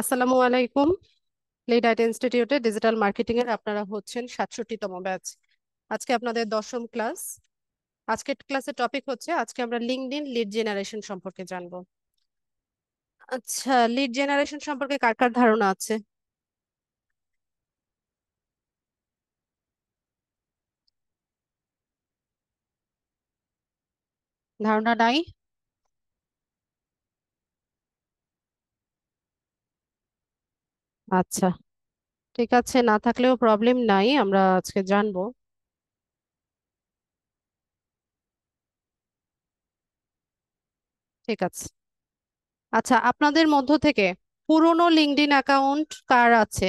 আসসালামু আলাইকুম lead IT ইনস্টিটিউটে ডিজিটাল মার্কেটিং এর আপনারা হচ্ছেন সাতষট্টিতম ব্যাচ আজকে আপনাদের দশম ক্লাস আজকের ক্লাসের টপিক হচ্ছে আজকে আমরা লিঙ্কড ইন লিড জেনারেশন সম্পর্কে জানব আচ্ছা লিড জেনারেশন সম্পর্কে কার কার ধারণা আছে ধারণা নাই আচ্ছা ঠিক আছে না থাকলেও প্রবলেম নাই আমরা আজকে জানবো ঠিক আছে আচ্ছা আপনাদের মধ্য থেকে পুরনো লিঙ্কডইন অ্যাকাউন্ট কার আছে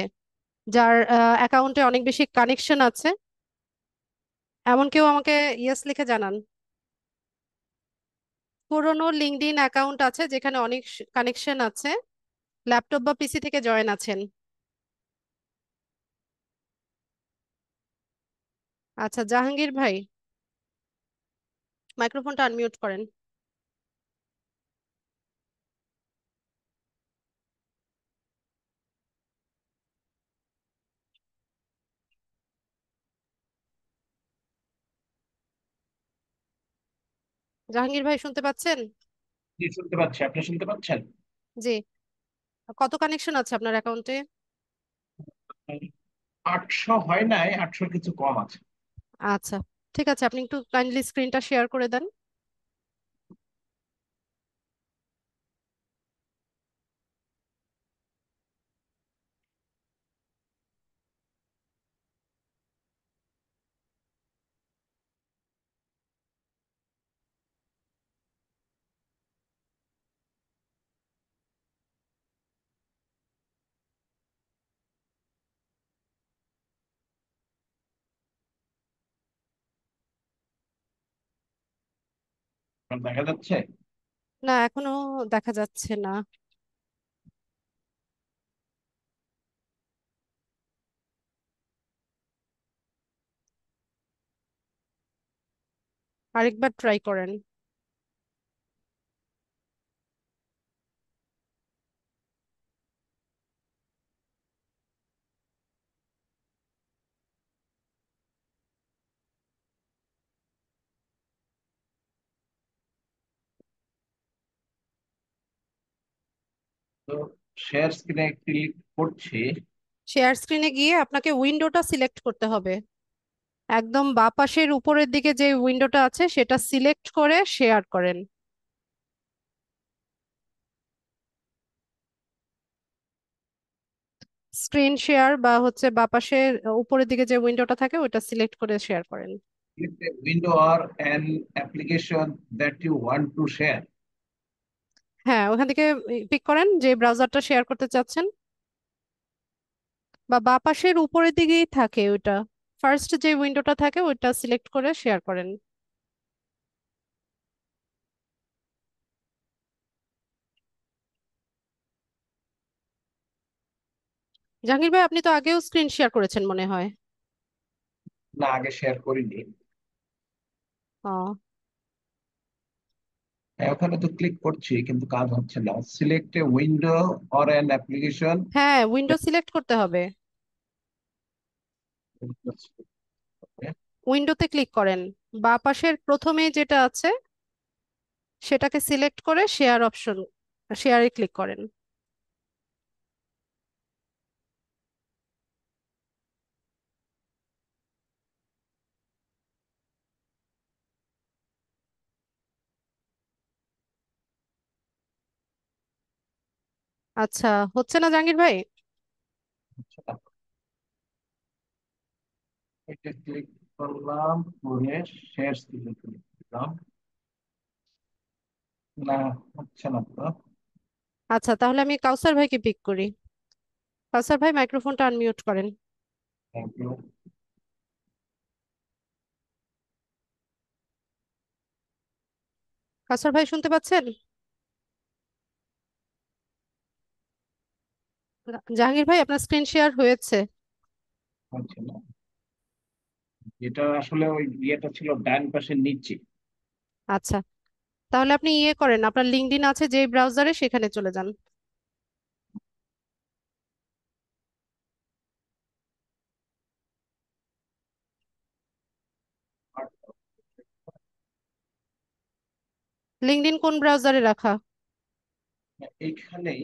যার অ্যাকাউন্টে অনেক বেশি কানেকশন আছে এমন কেউ আমাকে ইয়েস লিখে জানান পুরনো লিঙ্কডইন অ্যাকাউন্ট আছে যেখানে অনেক কানেকশন আছে ল্যাপটপ বা পিসি থেকে জয়েন আছেন আচ্ছা জাহাঙ্গীর ভাই মাইক্রোফোনটা আনমিউট করেন জাহাঙ্গীর ভাই শুনতে পাচ্ছেন জি শুনতে পাচ্ছি আপনি শুনতে পাচ্ছেন জি কত কানেকশন আছে আপনার অ্যাকাউন্টে আটশো হয় নাই আটশোর কিছু কম আছে আচ্ছা ঠিক আছে আপনি একটু কাইন্ডলি স্ক্রিনটা শেয়ার করে দেন এখন দেখা যাচ্ছে না এখনো দেখা যাচ্ছে না আরেকবার ট্রাই করেন তো শেয়ার স্ক্রিনে ক্লিক করছি শেয়ার স্ক্রিনে গিয়ে আপনাকে উইন্ডোটা সিলেক্ট করতে হবে একদম বাঁ পাশের উপরের দিকে যে উইন্ডোটা আছে সেটা সিলেক্ট করে শেয়ার করেন স্ক্রিন শেয়ার বা হচ্ছে বাঁ পাশের উপরের দিকে যে উইন্ডোটা থাকে ওটা সিলেক্ট করে শেয়ার করেন window the window or an application that you want হ্যাঁ ওখান থেকে পিক করেন যে ব্রাউজারটা শেয়ার করতে চাচ্ছেন বা বাঁ পাশের উপরের দিকেই থাকে ওইটা ফার্স্ট যে উইন্ডোটা থাকে ওইটা সিলেক্ট করে শেয়ার করেন জাহাঙ্গীর ভাই আপনি তো আগেও স্ক্রিন শেয়ার করেছেন মনে হয় না আগে শেয়ার করিনি ও হ্যাঁ, ওখানে তো ক্লিক করছি কিন্তু কাজ হচ্ছে না select a window or an application হ্যাঁ উইন্ডো সিলেক্ট করতে হবে উইন্ডোতে ক্লিক করেন বাঁ পাশের প্রথমে যেটা আছে সেটাকে সিলেক্ট করে শেয়ার অপশন শেয়ারে ক্লিক করেন আচ্ছা হচ্ছে না জাহাঙ্গীর ভাই করলাম করে শেষ না হচ্ছে না তো আচ্ছা তাহলে আমি কাউসার ভাইকে পিক করি কাউসার ভাই মাইক্রোফোনটা আনমিউট করেন থ্যাংক ইউ কাউসার ভাই শুনতে পাচ্ছেন জাহাঙ্গীর ভাই আপনার স্ক্রিন শেয়ার হয়েছে আচ্ছা, এটা আসলে ওই ইয়েটা ছিল ডান পাশের নিচে আচ্ছা তাহলে আপনি ইয়ে করেন আপনার লিঙ্কডইন আছে যে ব্রাউজারে সেখানে চলে যান লিঙ্কডইন কোন ব্রাউজারে রাখা এইখানেই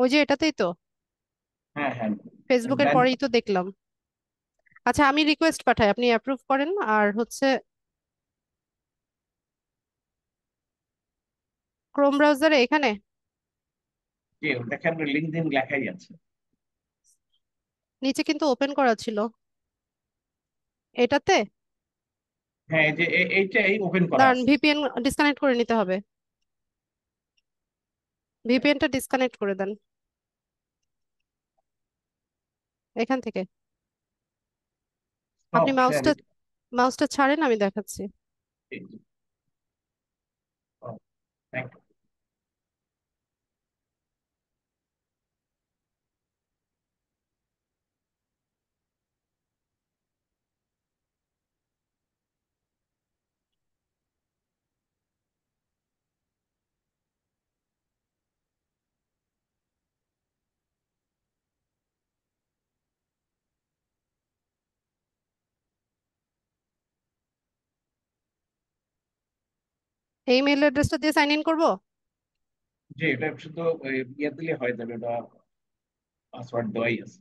ওই যে এটাতেই তো হ্যাঁ হ্যাঁ ফেসবুকের পরেই তো দেখলাম আচ্ছা আমি রিকোয়েস্ট পাঠাই আপনি অ্যাপ্রুভ করেন আর হচ্ছে ক্রোম ব্রাউজারে এখানে লিঙ্কডইন লেখাই আছে নিচে কিন্তু ওপেন করা ছিল এটাতে হ্যাঁ যে এইটাই ওপেন করা আছে ভিপিএন ডিসকানেক্ট করে নিতে হবে ভিপিএনটা ডিসকানেক্ট করে দেন এখান থেকে হ্যাঁ, আপনি মাউসটা মাউসটা ছাড়েন আমি দেখাচ্ছি থ্যাংক ইউ oh, এই মেইল অ্যাড্রেসটা দিয়ে সাইন ইন করব জি এটা শুধু ইয়া দিলে হয়ে যাবে ওটা পাসওয়ার্ড দেওয়াই আছে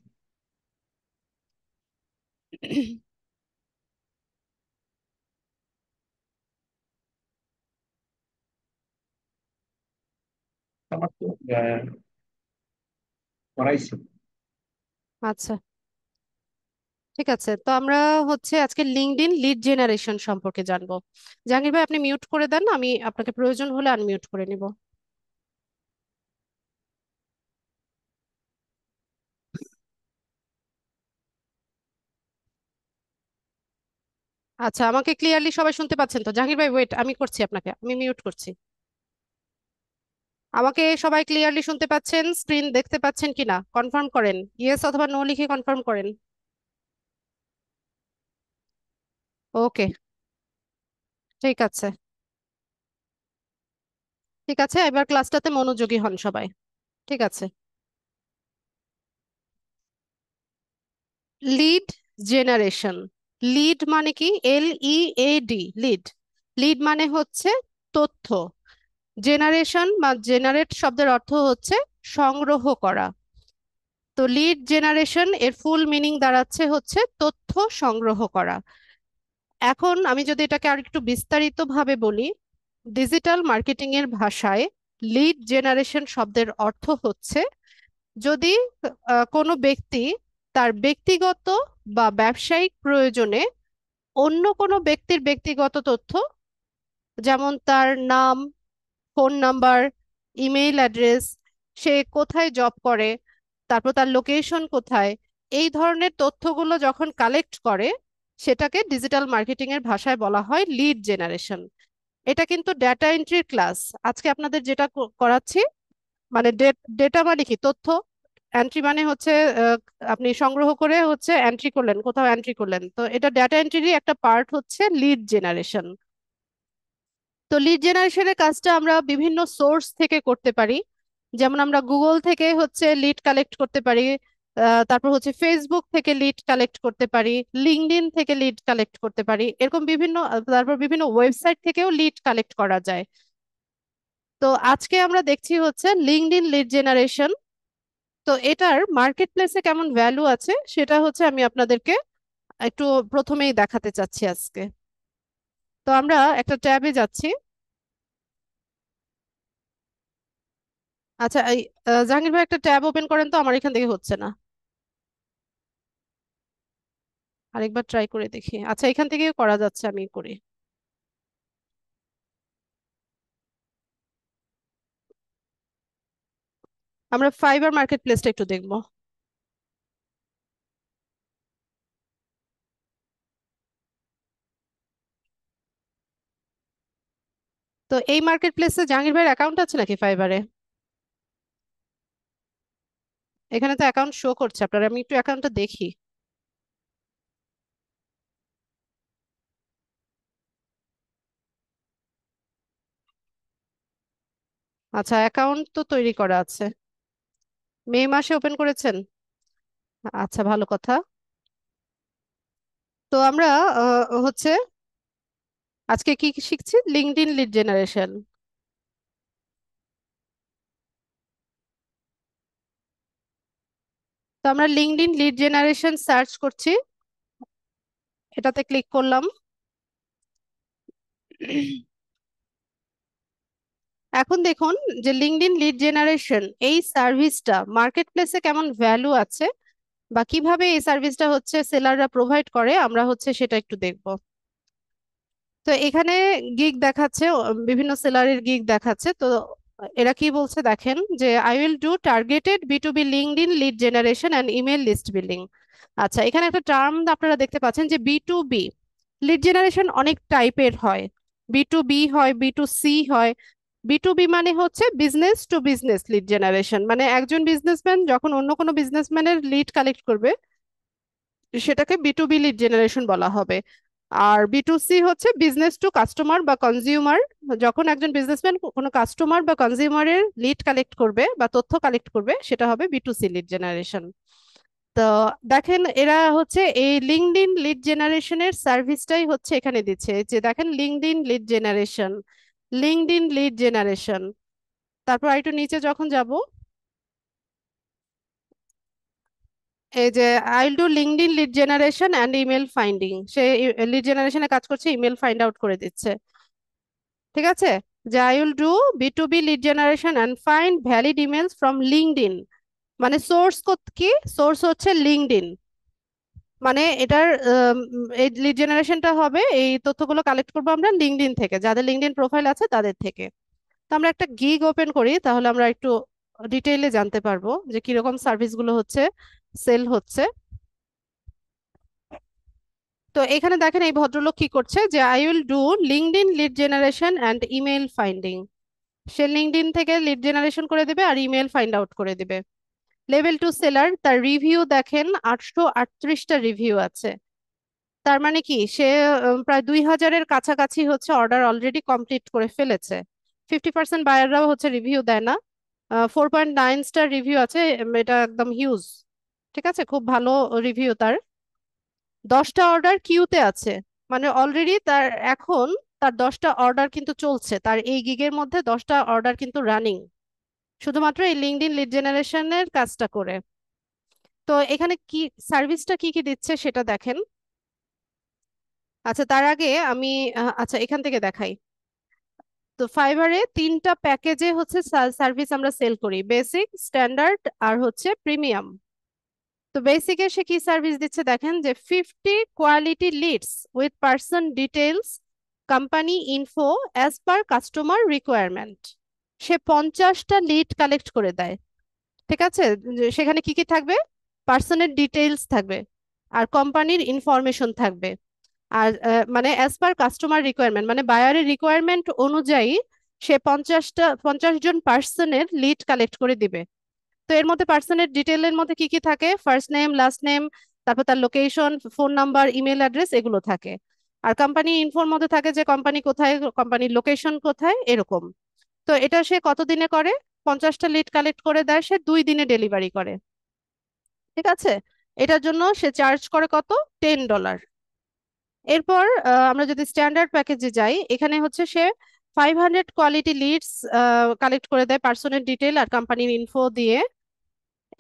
আমার তো করাইছি আচ্ছা ঠিক আছে তো আমরা হচ্ছে আজকে লিঙ্কডইন লিড জেনারেশন সম্পর্কে জানবো জাহাঙ্গীর ভাই আপনি মিউট করে দেন আমি আপনাকে প্রয়োজন হলে আনমিউট করে নিব আচ্ছা আমাকে ক্লিয়ারলি সবাই শুনতে পাচ্ছেন তো জাহাঙ্গীর ভাই ওয়েট আমি করছি আপনাকে আমি মিউট করছি আমাকে সবাই ক্লিয়ারলি শুনতে পাচ্ছেন স্ক্রিন দেখতে পাচ্ছেন কিনা কনফার্ম করেন ইয়েস অথবা নো লিখে কনফার্ম করেন ওকে ঠিক আছে ঠিক আছে এবার ক্লাসটাতে মনোযোগী হন সবাই ঠিক আছে লিড জেনারেশন লিড মানে কি L E A D lead lead মানে হচ্ছে তথ্য জেনারেশন বা জেনারেট শব্দের অর্থ হচ্ছে সংগ্রহ করা তো লিড জেনারেশন এর ফুল মিনিং দাঁড়াচ্ছে হচ্ছে তথ্য সংগ্রহ করা এখন আমি যদি এটাকে আর একটু বিস্তারিতভাবে বলি ডিজিটাল মার্কেটিং এর ভাষায় লিড জেনারেশন শব্দের অর্থ হচ্ছে যদি কোনো ব্যক্তি তার ব্যক্তিগত বা ব্যবসায়িক প্রয়োজনে অন্য কোনো ব্যক্তির ব্যক্তিগত তথ্য যেমন তার নাম ফোন নাম্বার ইমেইল অ্যাড্রেস সে কোথায় জব করে তারপর তার লোকেশন কোথায় এই ধরনের তথ্যগুলো যখন কালেক্ট করে সেটাকে ডিজিটাল মার্কেটিং এর ভাষায় বলা হয় লিড জেনারেশন এটা কিন্তু ডেটা এন্ট্রির ক্লাস আজকে আপনাদের যেটা করাচ্ছি মানে ডেটা মানে কি তথ্য এন্ট্রি মানে হচ্ছে আপনি সংগ্রহ করে হচ্ছে এন্ট্রি করলেন কোথাও এন্ট্রি করলেন তো এটা ডেটা এন্ট্রি একটা পার্ট হচ্ছে লিড জেনারেশন তো লিড জেনারেশনের কাজটা আমরা বিভিন্ন সোর্স থেকে করতে পারি যেমন আমরা গুগল থেকে হচ্ছে লিড কালেক্ট করতে পারি তারপর হচ্ছে ফেসবুক থেকে লিড কালেক্ট করতে পারি লিঙ্কডইন থেকে লিড কালেক্ট করতে পারি এরকম বিভিন্ন তারপর বিভিন্ন ওয়েবসাইট থেকেও লিড কালেক্ট করা যায় তো আজকে আমরা দেখছি হচ্ছে ইন লিড জেনারেশন তো এটার মার্কেট প্লেসে কেমন ভ্যালু আছে সেটা হচ্ছে আমি আপনাদেরকে একটু প্রথমেই দেখাতে চাচ্ছি আজকে তো আমরা একটা ট্যাবে যাচ্ছি আচ্ছা জাহাঙ্গীর ভাই একটা ট্যাব ওপেন করেন তো আমার এখান থেকে হচ্ছে না আরেকবার ট্রাই করে দেখি আচ্ছা এখান থেকে করা যাচ্ছে আমি করি আমরা ফাইবার মার্কেট প্লেসটা একটু দেখবো তো এই মার্কেট প্লেসে জাহাঙ্গীর ভাইয়ের অ্যাকাউন্ট আছে নাকি ফাইবারে এখানে তো অ্যাকাউন্ট শো করছে আপনারা আমি একটু অ্যাকাউন্টটা দেখি আচ্ছা অ্যাকাউন্ট তো তৈরি করা আছে মে মাসে ওপেন করেছেন আচ্ছা ভালো কথা তো আমরা হচ্ছে আজকে কি শিখছি ইন লিড জেনারেশন তো আমরা LinkedIn lead generation search করছি এটাতে ক্লিক করলাম এখন দেখুন যে লিঙ্কডিন লিড জেনারেশন এই সার্ভিসটা মার্কেট প্লেসে কেমন ভ্যালু আছে বা কিভাবে এই সার্ভিসটা হচ্ছে সেলাররা প্রোভাইড করে আমরা হচ্ছে সেটা একটু দেখব তো এখানে গিগ দেখাচ্ছে বিভিন্ন সেলারের গিগ দেখাচ্ছে তো এরা কি বলছে দেখেন যে I will do targeted B to B LinkedIn lead generation and email list building আচ্ছা এখানে একটা টার্ম আপনারা দেখতে পাচ্ছেন যে B to B lead generation অনেক টাইপের হয় বি টু বি হয় বি টু সি হয় বিটুবি মানে হচ্ছে business to business lead generation মানে একজন বিজনেসম্যান যখন অন্য কোনো বিজনেসম্যানের লিড কালেক্ট করবে সেটাকে বিটুবি লিড জেনারেশন বলা হবে আর বিটুসি হচ্ছে বিজনেস টু কাস্টমার বা কনজিউমার যখন একজন বিজনেসম্যান কোনো কাস্টমার বা কনজিউমারের লিড কালেক্ট করবে বা তথ্য কালেক্ট করবে সেটা হবে বিটুসি লিড জেনারেশন তো দেখেন এরা হচ্ছে এই লিঙ্কড ইন লিড জেনারেশনের সার্ভিসটাই হচ্ছে এখানে দিচ্ছে যে দেখেন LinkedIn lead generation LinkedIn lead generation তারপর একটু নিচে যখন যাব এই যে I will do LinkedIn lead generation and email finding সে লিড জেনারেশনে কাজ করছে ইমেল ফাইন্ড আউট করে দিচ্ছে ঠিক আছে যে I will do B to B lead generation and find valid emails from LinkedIn মানে সোর্স কি সোর্স হচ্ছে লিঙ্কড ইন মানে এটার এই লিড জেনারেশনটা হবে এই তথ্যগুলো কালেক্ট করবো আমরা লিঙ্কডইন থেকে যাদের লিঙ্কডইন প্রোফাইল আছে তাদের থেকে তো আমরা একটা গিগ ওপেন করি তাহলে আমরা একটু ডিটেইলে জানতে পারবো যে কিরকম সার্ভিসগুলো হচ্ছে সেল হচ্ছে তো এখানে দেখেন এই ভদ্রলোক কি করছে যে I will do LinkedIn lead generation and email finding সে লিঙ্কড থেকে লিড জেনারেশন করে দেবে আর ইমেল ফাইন্ড আউট করে দেবে লেভেল টু সেলার তার রিভিউ দেখেন আটশো আটত্রিশটা রিভিউ আছে তার মানে কি সে প্রায় দুই হাজারের কাছাকাছি হচ্ছে অর্ডার অলরেডি কমপ্লিট করে ফেলেছে ফিফটি পার্সেন্ট বায়াররাও হচ্ছে রিভিউ দেয় না four point nine star review আছে এটা একদম হিউজ ঠিক আছে খুব ভালো রিভিউ তার দশটা অর্ডার কিউতে আছে মানে অলরেডি তার এখন তার দশটা অর্ডার কিন্তু চলছে তার এই গিগের মধ্যে দশটা অর্ডার কিন্তু রানিং শুধুমাত্র এই ইন লিড জেনারেশনের কাজটা করে তো এখানে কি সার্ভিসটা কি কি দিচ্ছে সেটা দেখেন আচ্ছা তার আগে আমি আচ্ছা এখান থেকে দেখাই তো ফাইবারে তিনটা প্যাকেজে হচ্ছে সার্ভিস আমরা সেল করি বেসিক স্ট্যান্ডার্ড আর হচ্ছে প্রিমিয়াম তো বেসিকে সে কি সার্ভিস দিচ্ছে দেখেন যে fifty quality leads with person details company info as per customer requirement সে পঞ্চাশটা লিড কালেক্ট করে দেয় ঠিক আছে সেখানে কি কি থাকবে পার্সনের ডিটেলস থাকবে আর কোম্পানির ইনফরমেশন থাকবে আর মানে অ্যাজ পার কাস্টমার রিকোয়ারমেন্ট মানে বায়ারের রিকোয়ারমেন্ট অনুযায়ী সে পঞ্চাশটা পঞ্চাশ জন পার্সনের লিড কালেক্ট করে দিবে তো এর মধ্যে পার্সনের ডিটেলের মধ্যে কি কি থাকে ফার্স্ট নেম লাস্ট নেম তারপর তার location phone number email address এগুলো থাকে আর কোম্পানি ইনফোর মধ্যে থাকে যে কোম্পানি কোথায় কোম্পানির লোকেশন কোথায় এরকম তো এটা সে কতদিনে করে পঞ্চাশটা লিড কালেক্ট করে দেয় সে দুই দিনে ডেলিভারি করে ঠিক আছে এটার জন্য সে চার্জ করে কত টেন ডলার এরপর আমরা যদি স্ট্যান্ডার্ড প্যাকেজে যাই এখানে হচ্ছে সে five hundred quality leads collect করে দেয় পার্সোনাল ডিটেল আর কোম্পানির ইনফো দিয়ে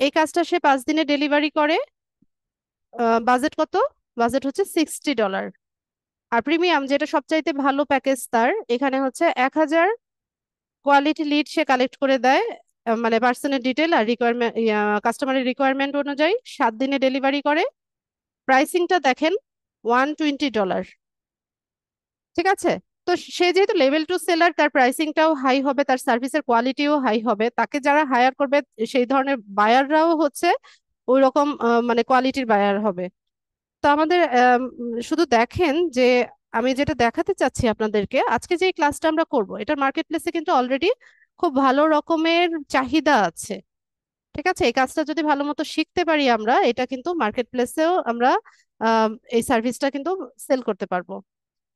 এই কাজটা সে পাঁচ দিনে ডেলিভারি করে বাজেট কত বাজেট হচ্ছে সিক্সটি ডলার আর প্রিমিয়াম যেটা সবচাইতে ভালো প্যাকেজ তার এখানে হচ্ছে এক হাজার কোয়ালিটি লিড সে কালেক্ট করে দেয় মানে পার্সনের ডিটেল আর রিকোয়ারমেন্ট কাস্টমারের রিকোয়ারমেন্ট অনুযায়ী সাত দিনে ডেলিভারি করে প্রাইসিংটা দেখেন ওয়ান টোয়েন্টি ডলার ঠিক আছে তো সে যেহেতু লেভেল টু সেলার তার প্রাইসিংটাও হাই হবে তার সার্ভিসের কোয়ালিটিও হাই হবে তাকে যারা হায়ার করবে সেই ধরনের বায়াররাও হচ্ছে ওই রকম মানে কোয়ালিটির বায়ার হবে তো আমাদের শুধু দেখেন যে আমি যেটা দেখাতে চাচ্ছি আপনাদেরকে আজকে যে ক্লাসটা আমরা করব এটার মার্কেট প্লেসে কিন্তু অলরেডি খুব ভালো রকমের চাহিদা আছে ঠিক আছে এই কাজটা যদি ভালো মতো শিখতে পারি আমরা এটা কিন্তু মার্কেট প্লেসেও আমরা এই সার্ভিসটা কিন্তু সেল করতে পারবো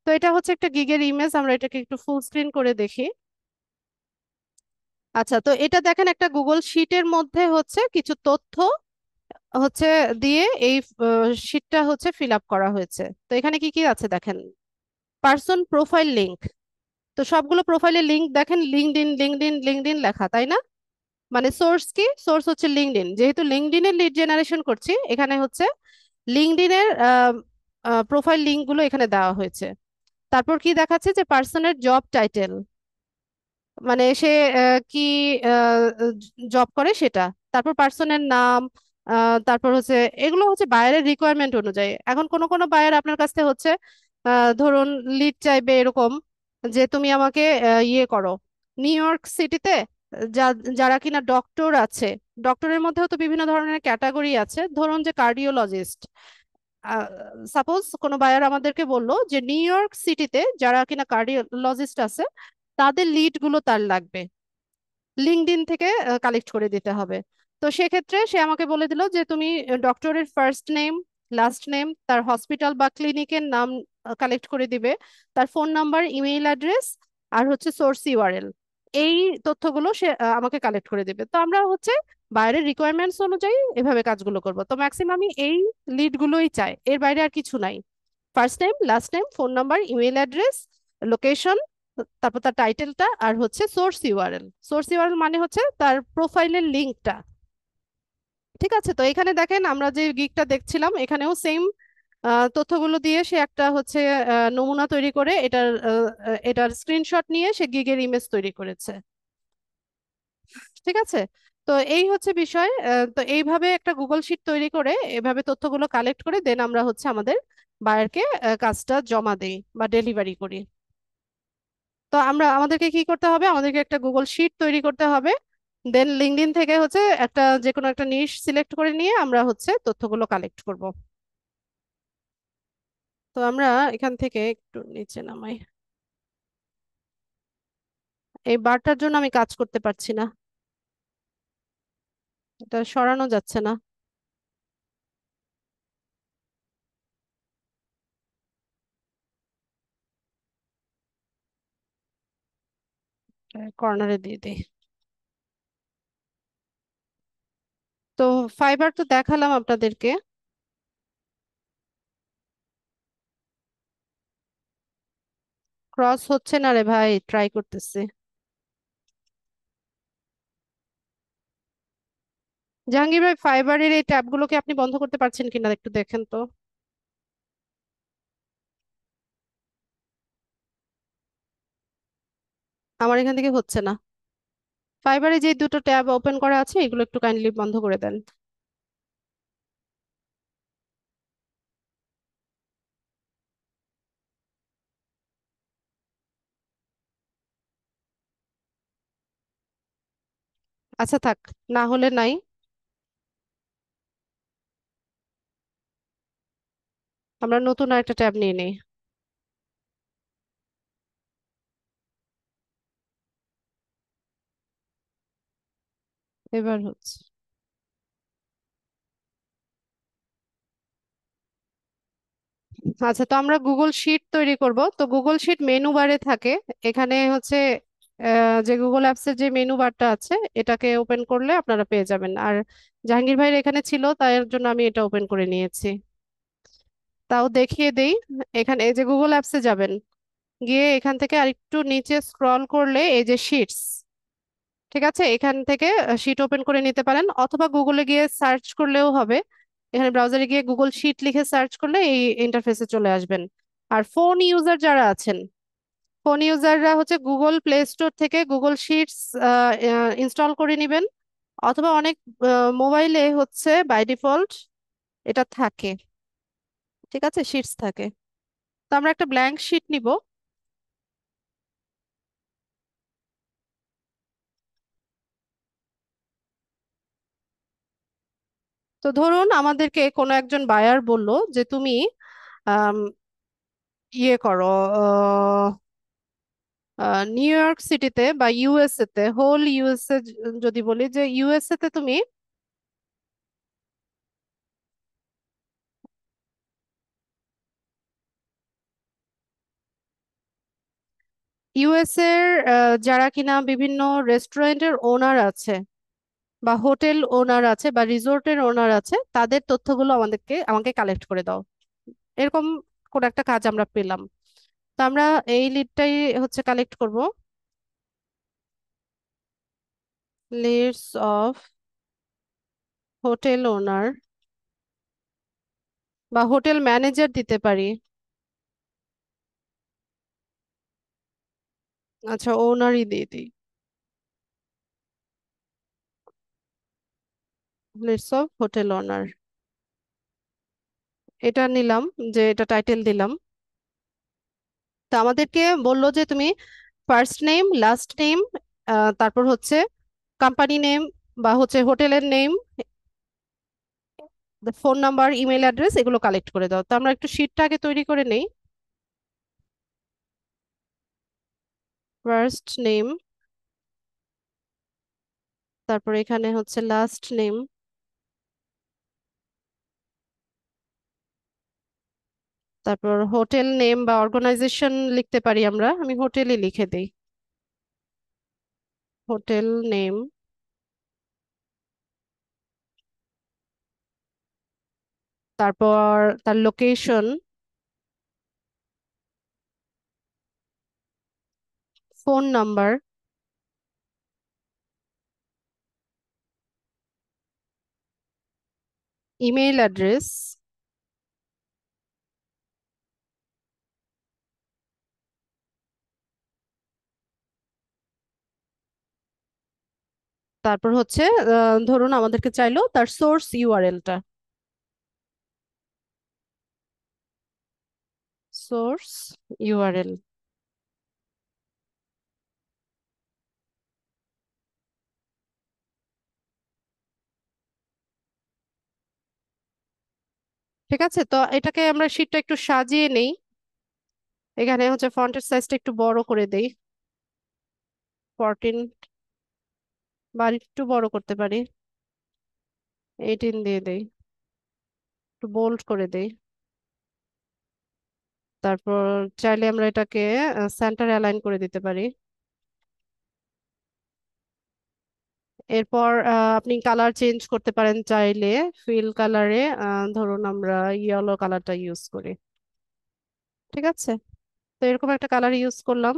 তো এটা হচ্ছে একটা গিগের ইমেজ আমরা এটাকে একটু ফুল স্ক্রিন করে দেখি আচ্ছা তো এটা দেখেন একটা গুগল শিটের মধ্যে হচ্ছে কিছু তথ্য হচ্ছে দিয়ে এই শিটটা হচ্ছে ফিল আপ করা হয়েছে তো এখানে কি কি আছে দেখেন পার্সন প্রোফাইল লিঙ্ক তো সবগুলো প্রোফাইলের লিঙ্ক দেখেন LinkedIn LinkedIn LinkedIn লেখা তাই না মানে সোর্স কি সোর্স হচ্ছে লিঙ্কডিন ইন যেহেতু লিঙ্কড এর লিড জেনারেশন করছি এখানে হচ্ছে লিঙ্কড এর প্রোফাইল লিঙ্কগুলো এখানে দেওয়া হয়েছে তারপর কি দেখাচ্ছে যে পার্সনের জব টাইটেল মানে সে কি জব করে সেটা তারপর পার্সনের নাম তারপর হচ্ছে এগুলো হচ্ছে বায়ারের রিকোয়ারমেন্ট অনুযায়ী এখন কোন কোন বায়ার আপনার কাছে হচ্ছে ধরুন লিড চাইবে এরকম যে তুমি আমাকে ইয়ে করো নিউ ইয়র্ক সিটিতে যা যারা কিনা ডক্টর আছে ডক্টরের মধ্যেও তো বিভিন্ন ধরনের ক্যাটাগরি আছে ধরুন যে কার্ডিওলজিস্ট সাপোজ কোনো বায়ার আমাদেরকে বলল যে নিউ ইয়র্ক সিটিতে যারা কিনা কার্ডিওলজিস্ট আছে তাদের লিডগুলো তার লাগবে লিঙ্কডিন থেকে কালেক্ট করে দিতে হবে তো সেক্ষেত্রে সে আমাকে বলে দিল যে তুমি ডক্টরের ফার্স্ট নেম লাস্ট নেম তার হসপিটাল বা ক্লিনিকের নাম কালেক্ট করে দিবে তার ফোন নাম্বার ইমেইল অ্যাড্রেস আর হচ্ছে সোর্স ইউআরএল এই তথ্যগুলো সে আমাকে কালেক্ট করে দেবে তো আমরা হচ্ছে বাইরের রিকোয়ারমেন্টস অনুযায়ী এভাবে কাজগুলো করব তো ম্যাক্সিমামই এই লিডগুলোই চাই এর বাইরে আর কিছু নাই first name last name phone number email address location তারপর তার টাইটেলটা আর হচ্ছে সোর্স ইউআরএল সোর্স ইউআরএল মানে হচ্ছে তার প্রোফাইলের লিঙ্কটা ঠিক আছে তো এখানে দেখেন আমরা যে গিকটা দেখছিলাম এখানেও সেম তথ্যগুলো দিয়ে সে একটা হচ্ছে নমুনা তৈরি করে এটার এটার স্ক্রিনশট নিয়ে সে গিগের ইমেজ তৈরি করেছে ঠিক আছে তো এই হচ্ছে বিষয় তো এইভাবে একটা গুগল শিট তৈরি করে এভাবে তথ্যগুলো কালেক্ট করে দেন আমরা হচ্ছে আমাদের বায়ারকে কাজটা জমা দেই বা ডেলিভারি করি তো আমরা আমাদেরকে কি করতে হবে আমাদেরকে একটা গুগল শিট তৈরি করতে হবে দেন লিঙ্কডিন থেকে হচ্ছে একটা যে কোনো একটা নিশ সিলেক্ট করে নিয়ে আমরা হচ্ছে তথ্যগুলো কালেক্ট করব তো আমরা এখান থেকে একটু নিচে নামাই এই বারটার জন্য আমি কাজ করতে পারছি না এটা সরানো যাচ্ছে না কর্নারে দিয়ে দিই তো ফাইবার তো দেখালাম আপনাদেরকে ক্রস হচ্ছে না রে ভাই ট্রাই করতেছি জাহাঙ্গীর ভাই ফাইবারের এই ট্যাবগুলোকে আপনি বন্ধ করতে পারছেন কিনা একটু দেখেন তো আমার এখান থেকে হচ্ছে না ফাইবারে যে দুটো ট্যাব ওপেন করা আছে এগুলো একটু কাইন্ডলি বন্ধ করে দেন আচ্ছা থাক না হলে নাই আমরা নতুন আরেকটা ট্যাব নিয়ে নিই এবার হচ্ছে আচ্ছা তো আমরা গুগল শিট তৈরি করব তো গুগল শিট মেনু বারে থাকে এখানে হচ্ছে যে গুগল অ্যাপসের যে মেনু বারটা আছে এটাকে ওপেন করলে আপনারা পেয়ে যাবেন আর জাহাঙ্গীর ভাইয়ের এখানে ছিল তার জন্য আমি এটা ওপেন করে নিয়েছি তাও দেখিয়ে দেই এখানে এই যে গুগল অ্যাপসে যাবেন গিয়ে এখান থেকে আর একটু নিচে স্ক্রল করলে এই যে শিটস ঠিক আছে এখান থেকে শিট ওপেন করে নিতে পারেন অথবা গুগলে গিয়ে সার্চ করলেও হবে এখানে ব্রাউজারে গিয়ে গুগল শিট লিখে সার্চ করলে এই ইন্টারফেসে চলে আসবেন আর ফোন ইউজার যারা আছেন ফোন ইউজাররা হচ্ছে গুগল প্লে স্টোর থেকে গুগল শিটস ইনস্টল করে নেবেন অথবা অনেক মোবাইলে হচ্ছে বাই ডিফল্ট এটা থাকে ঠিক আছে শিটস থাকে তো আমরা একটা ব্ল্যাঙ্ক শিট নিব তো ধরুন আমাদেরকে কোনো একজন বায়ার বলল যে তুমি ইয়ে করো নিউ ইয়র্ক সিটিতে বা ইউএসএ তে হোল ইউএসএ যদি বলি যে ইউএসএ তে তুমি ইউএসএর যারা কিনা বিভিন্ন রেস্টুরেন্টের ওনার আছে বা হোটেল ওনার আছে বা রিসোর্টের ওনার আছে তাদের তথ্যগুলো আমাদেরকে আমাকে কালেক্ট করে দাও এরকম কোন একটা কাজ আমরা পেলাম তো আমরা এই লিডটাই হচ্ছে কালেক্ট করব লিডস অফ হোটেল ওনার বা হোটেল ম্যানেজার দিতে পারি আচ্ছা ওনারই দিয়ে দিই লিস্ট অফ হোটেল ওনার এটা নিলাম যে এটা টাইটেল দিলাম তো আমাদেরকে বললো যে তুমি ফার্স্ট নেম লাস্ট নেম তারপর হচ্ছে কোম্পানি নেম বা হচ্ছে হোটেলের name phone number email address এগুলো কালেক্ট করে দাও তো আমরা একটু শিটটা আগে তৈরি করে নেই ফার্স্ট নেম তারপর এখানে হচ্ছে লাস্ট নেম তারপর হোটেল নেম বা অর্গানাইজেশন লিখতে পারি আমরা আমি হোটেলই লিখে দিই হোটেল নেম তারপর তার location phone number email address তারপর হচ্ছে ধরুন আমাদেরকে চাইলো তার সোর্স ইউআরএলটা সোর্স ইউআরএল ঠিক আছে তো এটাকে আমরা শীটটা একটু সাজিয়ে নেই এখানে হচ্ছে ফন্টের সাইজটা একটু বড় করে দেই ফরটিন বাড়ি একটু বড় করতে পারি এইটিন দিয়ে দেই একটু বোল্ড করে দেই তারপর চাইলে আমরা এটাকে সেন্টার অ্যালাইন করে দিতে পারি এরপর আপনি কালার চেঞ্জ করতে পারেন চাইলে ফিল কালারে ধরুন আমরা ইয়েলো কালারটা ইউজ করি ঠিক আছে তো এরকম একটা কালার ইউজ করলাম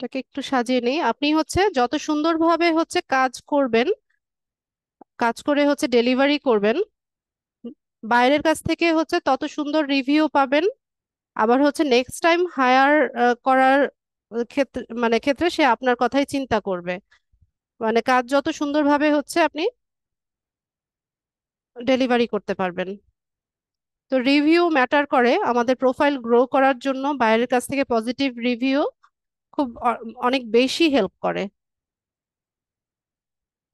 এটাকে একটু সাজিয়ে নিই আপনি হচ্ছে যত সুন্দরভাবে হচ্ছে কাজ করবেন কাজ করে হচ্ছে ডেলিভারি করবেন বাইরের কাছ থেকে হচ্ছে তত সুন্দর রিভিউ পাবেন আবার হচ্ছে নেক্সট টাইম হায়ার করার ক্ষেত্রে মানে ক্ষেত্রে সে আপনার কথাই চিন্তা করবে মানে কাজ যত সুন্দরভাবে হচ্ছে আপনি ডেলিভারি করতে পারবেন তো রিভিউ ম্যাটার করে আমাদের প্রোফাইল গ্রো করার জন্য বাইরের কাছ থেকে পজিটিভ রিভিউ খুব অনেক বেশি হেল্প করে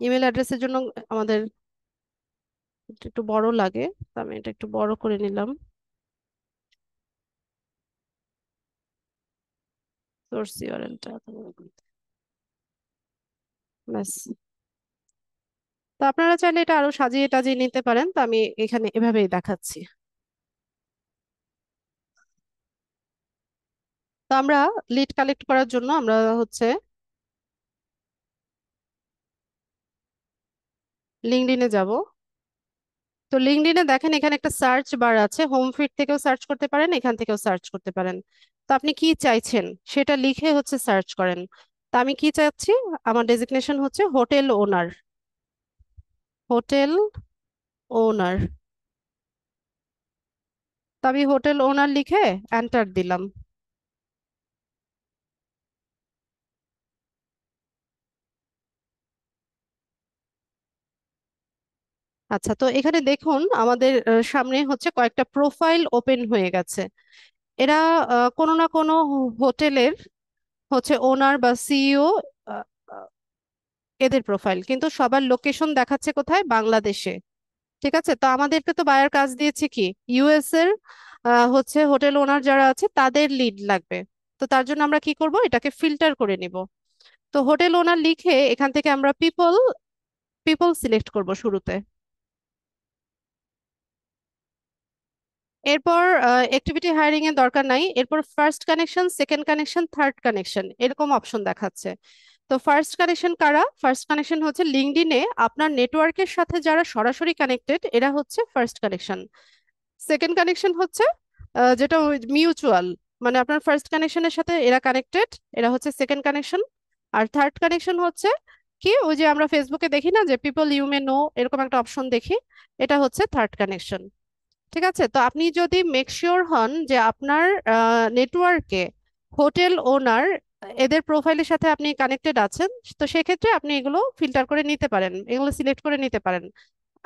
ইমেল অ্যাড্রেসের জন্য আমাদের একটু বড় লাগে আমি এটা একটু বড় করে নিলাম ব্যাস তো আপনারা চাইলে এটা আরো সাজিয়ে টাজিয়ে নিতে পারেন তো আমি এখানে এভাবেই দেখাচ্ছি তো আমরা লিড কালেক্ট করার জন্য আমরা হচ্ছে লিঙ্কডিনে যাব তো লিঙ্কডিনে দেখেন এখানে একটা সার্চ বার আছে হোম ফিড থেকেও সার্চ করতে পারেন এখান থেকেও সার্চ করতে পারেন তো আপনি কি চাইছেন সেটা লিখে হচ্ছে সার্চ করেন তো আমি কি চাচ্ছি আমার ডেজিগনেশন হচ্ছে হোটেল ওনার হোটেল ওনার তো আমি হোটেল ওনার লিখে এন্টার দিলাম আচ্ছা তো এখানে দেখুন আমাদের সামনে হচ্ছে কয়েকটা প্রোফাইল ওপেন হয়ে গেছে এরা কোনো না কোনো হোটেলের হচ্ছে ওনার বা সিইও এদের প্রোফাইল কিন্তু সবার লোকেশন দেখাচ্ছে কোথায় বাংলাদেশে ঠিক আছে তো আমাদেরকে তো বায়ার কাজ দিয়েছে কি ইউএস এর হচ্ছে হোটেল ওনার যারা আছে তাদের লিড লাগবে তো তার জন্য আমরা কি করব এটাকে ফিল্টার করে নিব তো হোটেল ওনার লিখে এখান থেকে আমরা পিপল পিপল সিলেক্ট করব শুরুতে এরপর অ্যাক্টিভিটি হায়ারিং এর দরকার নাই এরপর first connection second connection third connection এরকম অপশন দেখাচ্ছে তো ফার্স্ট কানেকশন কারা ফার্স্ট কানেকশন হচ্ছে লিঙ্কডিনে আপনার নেটওয়ার্কের সাথে যারা সরাসরি কানেক্টেড এরা হচ্ছে ফার্স্ট কানেকশন সেকেন্ড কানেকশন হচ্ছে যেটা মিউচুয়াল মানে আপনার ফার্স্ট কানেকশনের সাথে এরা কানেক্টেড এরা হচ্ছে সেকেন্ড কানেকশন আর থার্ড কানেকশন হচ্ছে কি ওই যে আমরা ফেসবুকে দেখি না যে পিপল ইউ মে নো এরকম একটা অপশন দেখি এটা হচ্ছে থার্ড কানেকশন ঠিক আছে তো আপনি যদি মেকশিওর হন যে আপনার নেটওয়ার্কে হোটেল ওনার এদের প্রোফাইলের সাথে আপনি কানেক্টেড আছেন তো সেক্ষেত্রে আপনি এগুলো ফিল্টার করে নিতে পারেন এগুলো সিলেক্ট করে নিতে পারেন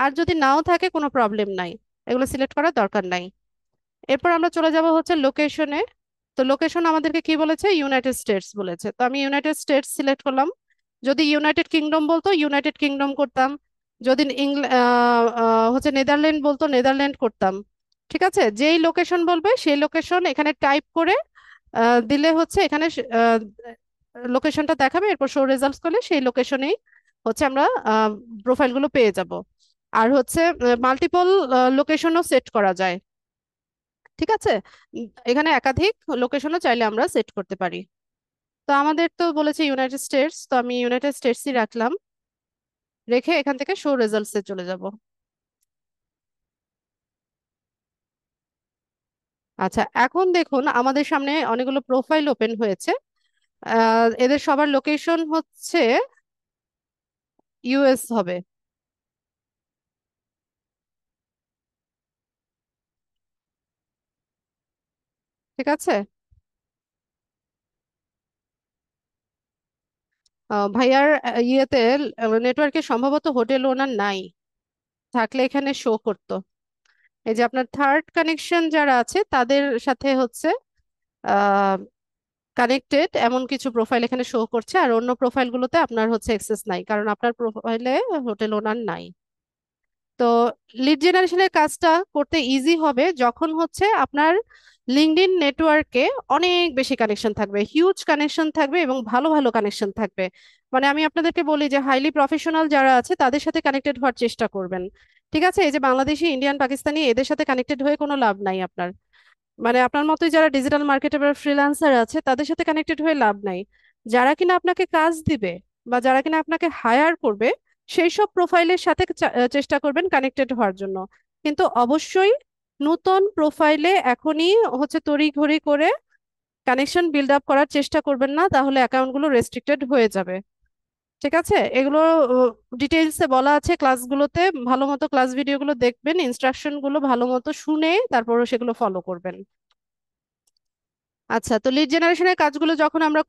আর যদি নাও থাকে কোনো প্রবলেম নাই এগুলো সিলেক্ট করার দরকার নাই এরপর আমরা চলে যাব হচ্ছে লোকেশনে তো লোকেশন আমাদেরকে কি বলেছে ইউনাইটেড স্টেটস বলেছে তো আমি ইউনাইটেড স্টেটস সিলেক্ট করলাম যদি ইউনাইটেড কিংডম বলতো ইউনাইটেড কিংডম করতাম যদি হচ্ছে নেদারল্যান্ড বলতো নেদারল্যান্ড করতাম ঠিক আছে যেই লোকেশন বলবে সেই লোকেশন এখানে টাইপ করে দিলে হচ্ছে এখানে লোকেশনটা দেখাবে এরপর শো রেজাল্টস করলে সেই লোকেশনেই হচ্ছে আমরা প্রোফাইলগুলো পেয়ে যাব আর হচ্ছে মাল্টিপল লোকেশনও সেট করা যায় ঠিক আছে এখানে একাধিক লোকেশনও চাইলে আমরা সেট করতে পারি তো আমাদের তো বলেছে ইউনাইটেড স্টেটস তো আমি ইউনাইটেড স্টেটসই রাখলাম রেখে এখান থেকে শো এ চলে যাব আচ্ছা এখন দেখুন আমাদের সামনে অনেকগুলো প্রোফাইল ওপেন হয়েছে এদের সবার লোকেশন হচ্ছে ইউএস হবে ঠিক আছে ভাইয়ার ইয়েতে নেটওয়ার্কে সম্ভবত হোটেল ওনার নাই থাকলে এখানে শো করতো এই যে আপনার থার্ড কানেকশন যারা আছে তাদের সাথে হচ্ছে কানেক্টেড এমন কিছু প্রোফাইল এখানে শো করছে আর অন্য প্রোফাইলগুলোতে আপনার হচ্ছে অ্যাক্সেস নাই কারণ আপনার প্রোফাইলে হোটেল ওনার নাই তো লিড জেনারেশনের কাজটা করতে ইজি হবে যখন হচ্ছে আপনার লিঙ্কডিন নেটওয়ার্কে অনেক বেশি কানেকশন থাকবে হিউজ কানেকশন থাকবে এবং ভালো ভালো কানেকশন থাকবে মানে আমি আপনাদেরকে বলি যে হাইলি প্রফেশনাল যারা আছে তাদের সাথে কানেক্টেড হওয়ার চেষ্টা করবেন ঠিক আছে এই যে বাংলাদেশি ইন্ডিয়ান পাকিস্তানি এদের সাথে কানেক্টেড হয়ে কোনো লাভ নাই আপনার মানে আপনার মতোই যারা ডিজিটাল মার্কেটে বা ফ্রিল্যান্সার আছে তাদের সাথে কানেক্টেড হয়ে লাভ নাই যারা কিনা আপনাকে কাজ দিবে বা যারা কিনা আপনাকে হায়ার করবে সেই সব প্রোফাইলের সাথে চেষ্টা করবেন কানেক্টেড হওয়ার জন্য কিন্তু অবশ্যই নতুন প্রোফাইলে এখনই হচ্ছে তড়িঘড়ি করে কানেকশন বিল্ড আপ করার চেষ্টা করবেন না তাহলে অ্যাকাউন্টগুলো রেস্ট্রিক্টেড হয়ে যাবে ঠিক আছে এগুলো ডিটেলসে বলা আছে ক্লাসগুলোতে ভালো মতো ক্লাস ভিডিওগুলো দেখবেন ইনস্ট্রাকশনগুলো ভালো মতো শুনে তারপরও সেগুলো ফলো করবেন আচ্ছা তো লিড জেনারেশনের কাজগুলো যখন আমরা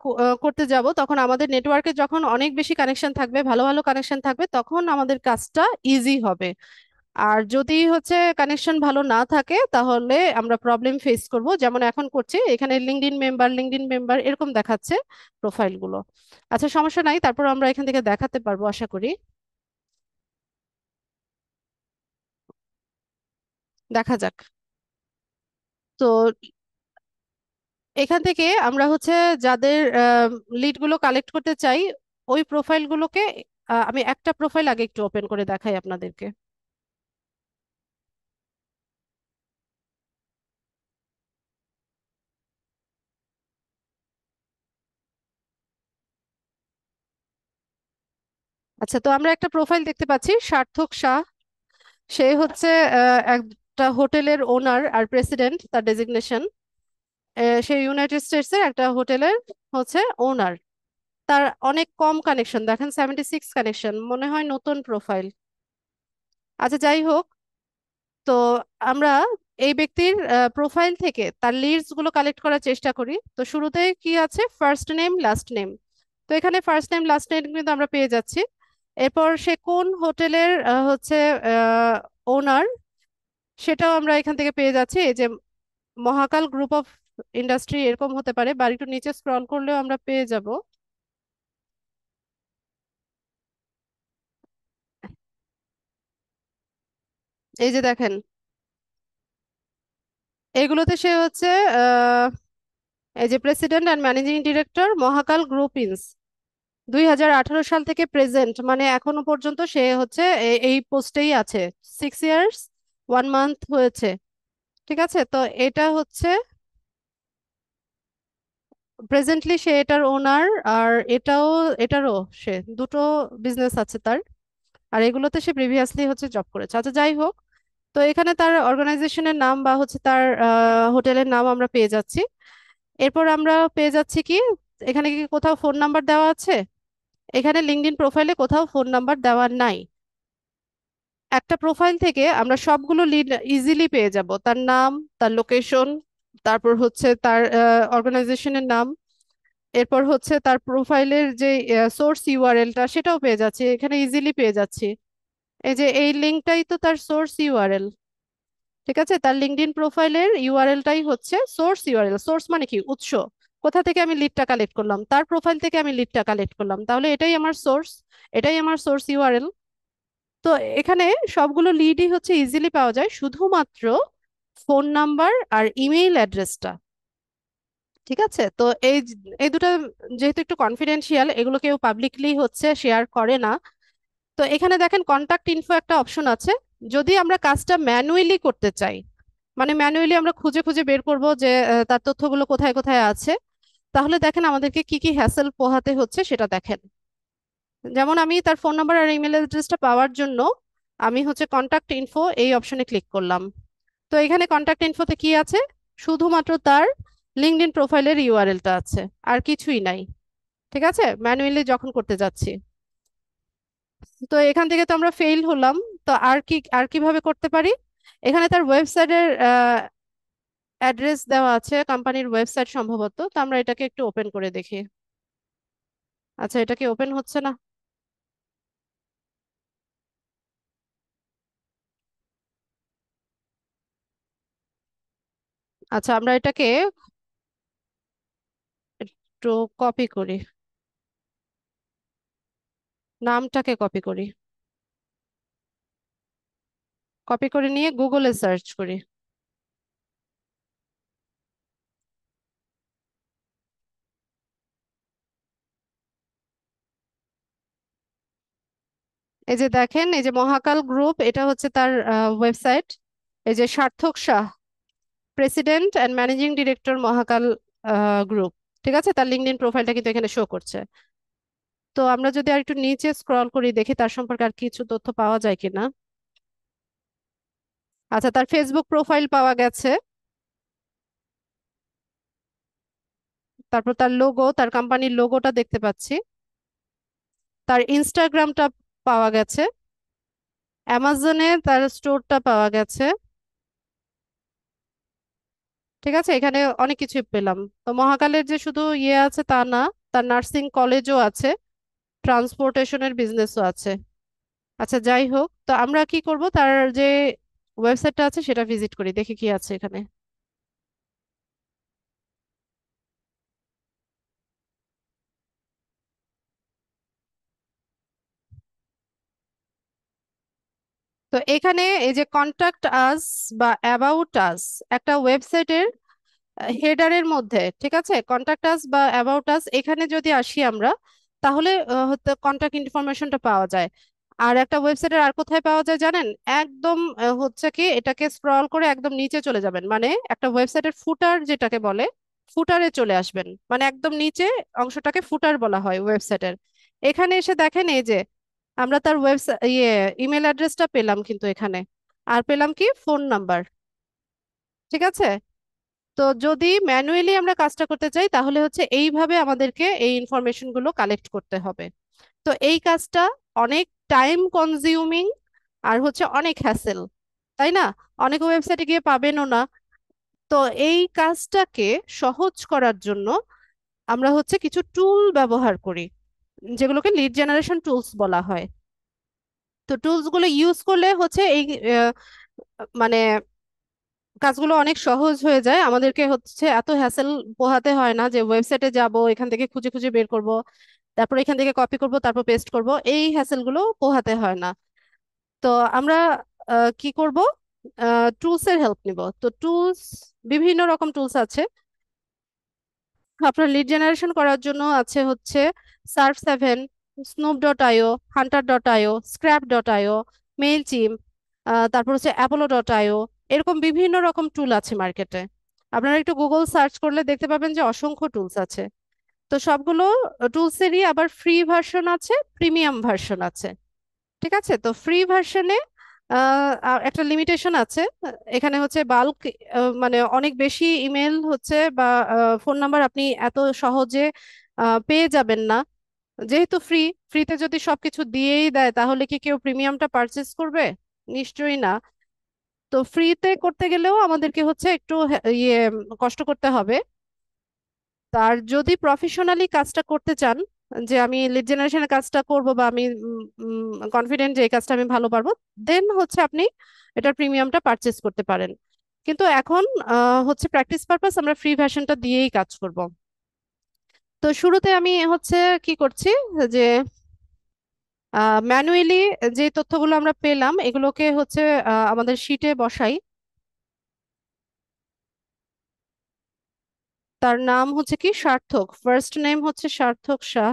করতে যাব তখন আমাদের নেটওয়ার্কে যখন অনেক বেশি কানেকশন থাকবে ভালো ভালো কানেকশন থাকবে তখন আমাদের কাজটা ইজি হবে আর যদি হচ্ছে কানেকশন ভালো না থাকে তাহলে আমরা প্রবলেম ফেস করব যেমন এখন করছি এখানে লিঙ্কডিন মেম্বার লিঙ্কডিন মেম্বার এরকম দেখাচ্ছে প্রোফাইলগুলো আচ্ছা সমস্যা নাই তারপর আমরা এখান থেকে দেখাতে পারবো আশা করি দেখা যাক তো এখান থেকে আমরা হচ্ছে যাদের লিডগুলো কালেক্ট করতে চাই ওই প্রোফাইলগুলোকে আমি একটা প্রোফাইল আগে একটু ওপেন করে দেখাই আপনাদেরকে আচ্ছা তো আমরা একটা প্রোফাইল দেখতে পাচ্ছি সার্থক শাহ সে হচ্ছে একটা হোটেলের ওনার আর প্রেসিডেন্ট তার ডেজিগনেশন সে ইউনাইটেড এর একটা হোটেলের হচ্ছে ওনার তার অনেক কম কানেকশন দেখেন সেভেন্টি সিক্স কানেকশন মনে হয় নতুন প্রোফাইল আচ্ছা যাই হোক তো আমরা এই ব্যক্তির প্রোফাইল থেকে তার লিডস গুলো কালেক্ট করার চেষ্টা করি তো শুরুতে কি আছে ফার্স্ট নেম লাস্ট নেম তো এখানে ফার্স্ট নেম লাস্ট নেম কিন্তু আমরা পেয়ে যাচ্ছি এরপর সে কোন হোটেলের হচ্ছে ওনার সেটাও আমরা এখান থেকে পেয়ে যাচ্ছি এই যে মহাকাল গ্রুপ অফ ইন্ডাস্ট্রি এরকম হতে পারে বা একটু নিচে স্ক্রল করলেও আমরা পেয়ে যাব এই যে দেখেন এগুলোতে সে হচ্ছে এই যে president and managing director Mahakal group ইনস দুই সাল থেকে প্রেজেন্ট মানে এখনো পর্যন্ত সে হচ্ছে এই পোস্টেই আছে সিক্স ইয়ার্স ওয়ান মান্থ হয়েছে ঠিক আছে তো এটা হচ্ছে প্রেজেন্টলি সে এটার ওনার আর এটাও এটারও সে দুটো বিজনেস আছে তার আর এগুলোতে সে প্রিভিয়াসলি হচ্ছে জব করেছে আচ্ছা যাই হোক তো এখানে তার অর্গানাইজেশনের নাম বা হচ্ছে তার হোটেলের নাম আমরা পেয়ে যাচ্ছি এরপর আমরা পেয়ে যাচ্ছি কি এখানে কি কোথাও ফোন নাম্বার দেওয়া আছে এখানে লিঙ্কডিন প্রোফাইলে কোথাও ফোন নাম্বার দেওয়ার নাই একটা প্রোফাইল থেকে আমরা সবগুলো লিড ইজিলি পেয়ে যাব তার নাম তার লোকেশন তারপর হচ্ছে তার অর্গানাইজেশনের নাম এরপর হচ্ছে তার প্রোফাইলের যে সোর্স ইউআরএলটা সেটাও পেয়ে যাচ্ছি এখানে ইজিলি পেয়ে যাচ্ছি এই যে এই লিঙ্কটাই তো তার সোর্স ইউআরএল ঠিক আছে তার লিঙ্কডিন প্রোফাইলের ইউআরএলটাই হচ্ছে সোর্স ইউআরএল সোর্স মানে কি উৎস কোথা থেকে আমি লিডটা কালেক্ট করলাম তার প্রোফাইল থেকে আমি লিডটা কালেক্ট করলাম তাহলে এটাই আমার সোর্স এটাই আমার সোর্স ইউআরএল তো এখানে সবগুলো লিডই হচ্ছে ইজিলি পাওয়া যায় শুধুমাত্র ফোন নাম্বার আর ইমেইল অ্যাড্রেসটা ঠিক আছে তো এই এই দুটো যেহেতু একটু কনফিডেন্সিয়াল এগুলো কেউ পাবলিকলি হচ্ছে শেয়ার করে না তো এখানে দেখেন কন্ট্যাক্ট ইনফো একটা অপশন আছে যদি আমরা কাজটা ম্যানুয়ালি করতে চাই মানে ম্যানুয়ালি আমরা খুঁজে খুঁজে বের করব যে তার তথ্যগুলো কোথায় কোথায় আছে তাহলে দেখেন আমাদেরকে কি কি হ্যাসেল পোহাতে হচ্ছে সেটা দেখেন যেমন আমি তার ফোন নাম্বার আর ইমেল অ্যাড্রেসটা পাওয়ার জন্য আমি হচ্ছে কন্ট্যাক্ট ইনফো এই অপশনে ক্লিক করলাম তো এখানে কন্ট্যাক্ট ইনফোতে কি আছে শুধুমাত্র তার ইন প্রোফাইলের ইউআরএলটা আছে আর কিছুই নাই ঠিক আছে ম্যানুয়ালি যখন করতে যাচ্ছি তো এখান থেকে তো আমরা ফেল হলাম তো আর কি আর কিভাবে করতে পারি এখানে তার ওয়েবসাইটের অ্যাড্রেস দেওয়া আছে কোম্পানির ওয়েবসাইট সম্ভবত তো আমরা এটাকে একটু ওপেন করে দেখি আচ্ছা এটা কি ওপেন হচ্ছে না আচ্ছা আমরা এটাকে একটু কপি করি নামটাকে কপি করি কপি করে নিয়ে গুগলে সার্চ করি এই যে দেখেন এই যে মহাকাল গ্রুপ এটা হচ্ছে তার ওয়েবসাইট এই যে Sarthak Shah president and managing director Mahakal group ঠিক আছে তার লিঙ্কডিন প্রোফাইলটা কিন্তু এখানে শো করছে তো আমরা যদি আর একটু নিচে স্ক্রল করি দেখি তার সম্পর্কে আর কিছু তথ্য পাওয়া যায় কিনা আচ্ছা তার ফেসবুক প্রোফাইল পাওয়া গেছে তারপর তার লোগো তার কোম্পানির লোগোটা দেখতে পাচ্ছি তার ইনস্টাগ্রামটা পাওয়া গেছে অ্যামাজনে তার স্টোরটা পাওয়া গেছে ঠিক আছে এখানে অনেক কিছু পেলাম তো মহাকালের যে শুধু ইয়ে আছে তা না তার নার্সিং কলেজও আছে ট্রান্সপোর্টেশনের বিজনেসও আছে আচ্ছা যাই হোক তো আমরা কি করব তার যে ওয়েবসাইটটা আছে সেটা ভিজিট করি দেখি কি আছে এখানে তো এখানে এই যে কন্ট্যাক্ট আস বা অ্যাবাউট আস একটা ওয়েবসাইটের হেডারের মধ্যে ঠিক আছে কন্ট্যাক্ট আস বা অ্যাবাউট আস এখানে যদি আসি আমরা তাহলে হচ্ছে কন্ট্যাক্ট ইনফরমেশনটা পাওয়া যায় আর একটা ওয়েবসাইটের আর কোথায় পাওয়া যায় জানেন একদম হচ্ছে কি এটাকে স্ক্রল করে একদম নিচে চলে যাবেন মানে একটা ওয়েবসাইটের ফুটার যেটাকে বলে ফুটারে চলে আসবেন মানে একদম নিচে অংশটাকে ফুটার বলা হয় ওয়েবসাইটের এখানে এসে দেখেন এই যে আমরা তার ওয়েবসাইট ইয়ে ইমেল অ্যাড্রেসটা পেলাম কিন্তু এখানে আর পেলাম কি ফোন নাম্বার ঠিক আছে তো যদি ম্যানুয়ালি আমরা কাজটা করতে চাই তাহলে হচ্ছে এইভাবে আমাদেরকে এই ইনফরমেশনগুলো কালেক্ট করতে হবে তো এই কাজটা অনেক টাইম কনজিউমিং আর হচ্ছে অনেক হ্যাসেল তাই না অনেক ওয়েবসাইটে গিয়ে পাবেনও না তো এই কাজটাকে সহজ করার জন্য আমরা হচ্ছে কিছু টুল ব্যবহার করি যেগুলোকে লিড জেনারেশন টুলস বলা হয় তো টুলসগুলো ইউজ করলে হচ্ছে এই মানে কাজগুলো অনেক সহজ হয়ে যায় আমাদেরকে হচ্ছে এত হ্যাসেল পোহাতে হয় না যে ওয়েবসাইটে যাব এখান থেকে খুঁজে খুঁজে বের করব তারপর এখান থেকে কপি করব তারপর পেস্ট করব এই হ্যাসেলগুলো পোহাতে হয় না তো আমরা কি করব টুলসের হেল্প নিব তো টুলস বিভিন্ন রকম টুলস আছে আপনার লিড জেনারেশন করার জন্য আছে হচ্ছে surf seven Snov dot IO Hunter dot IO Skrapp dot IO Mailchimp তারপর হচ্ছে অ্যাপোলো ডট আইও এরকম বিভিন্ন রকম টুল আছে মার্কেটে আপনারা একটু গুগল সার্চ করলে দেখতে পাবেন যে অসংখ্য টুলস আছে তো সবগুলো টুলসেরই আবার ফ্রি ভার্সন আছে প্রিমিয়াম ভার্সন আছে ঠিক আছে তো ফ্রি ভার্সনে একটা লিমিটেশন আছে এখানে হচ্ছে বাল্ক মানে অনেক বেশি ইমেল হচ্ছে বা ফোন নাম্বার আপনি এত সহজে পেয়ে যাবেন না যেহেতু ফ্রি ফ্রিতে যদি সবকিছু দিয়েই দেয় তাহলে কি কেউ প্রিমিয়ামটা পারচেস করবে নিশ্চয়ই না তো ফ্রিতে করতে গেলেও আমাদেরকে হচ্ছে একটু ইয়ে কষ্ট করতে হবে তার যদি প্রফেশনালি কাজটা করতে চান যে আমি লিড জেনারেশনের কাজটা করব বা আমি কনফিডেন্ট যে এই কাজটা আমি ভালো পারবো দেন হচ্ছে আপনি এটার প্রিমিয়ামটা পারচেস করতে পারেন কিন্তু এখন হচ্ছে প্র্যাকটিস পারপাস আমরা ফ্রি ভ্যাশনটা দিয়েই কাজ করব তো শুরুতে আমি হচ্ছে কি করছি যে ম্যানুয়ালি যে তথ্যগুলো আমরা পেলাম এগুলোকে হচ্ছে আমাদের শিটে বসাই তার নাম হচ্ছে কি সার্থক ফার্স্ট নেম হচ্ছে সার্থক শাহ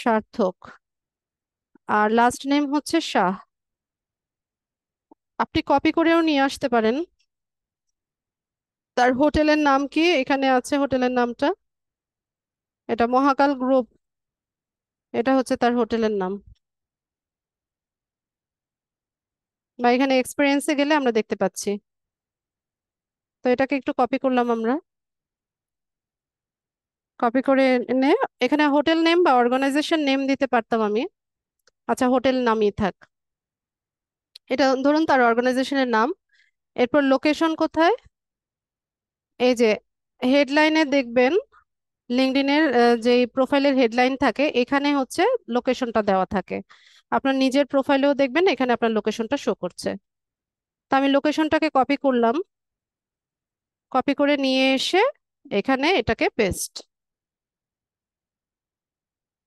সার্থক আর লাস্ট নেম হচ্ছে শাহ আপনি কপি করেও নিয়ে আসতে পারেন তার হোটেলের নাম কি এখানে আছে হোটেলের নামটা এটা মহাকাল গ্রুপ এটা হচ্ছে তার হোটেলের নাম বা এখানে এক্সপিরিয়েন্সে গেলে আমরা দেখতে পাচ্ছি তো এটাকে একটু কপি করলাম আমরা কপি করে এনে এখানে হোটেল নেম বা অর্গানাইজেশন নেম দিতে পারতাম আমি আচ্ছা হোটেল নামই থাক এটা ধরুন তার অর্গানাইজেশনের নাম এরপর লোকেশন কোথায় এই যে হেডলাইনে দেখবেন লিঙ্কডিনের যে প্রোফাইলের হেডলাইন থাকে এখানে হচ্ছে লোকেশনটা দেওয়া থাকে আপনার নিজের প্রোফাইলেও দেখবেন এখানে আপনার লোকেশনটা শো করছে তা আমি লোকেশনটাকে কপি করলাম কপি করে নিয়ে এসে এখানে এটাকে পেস্ট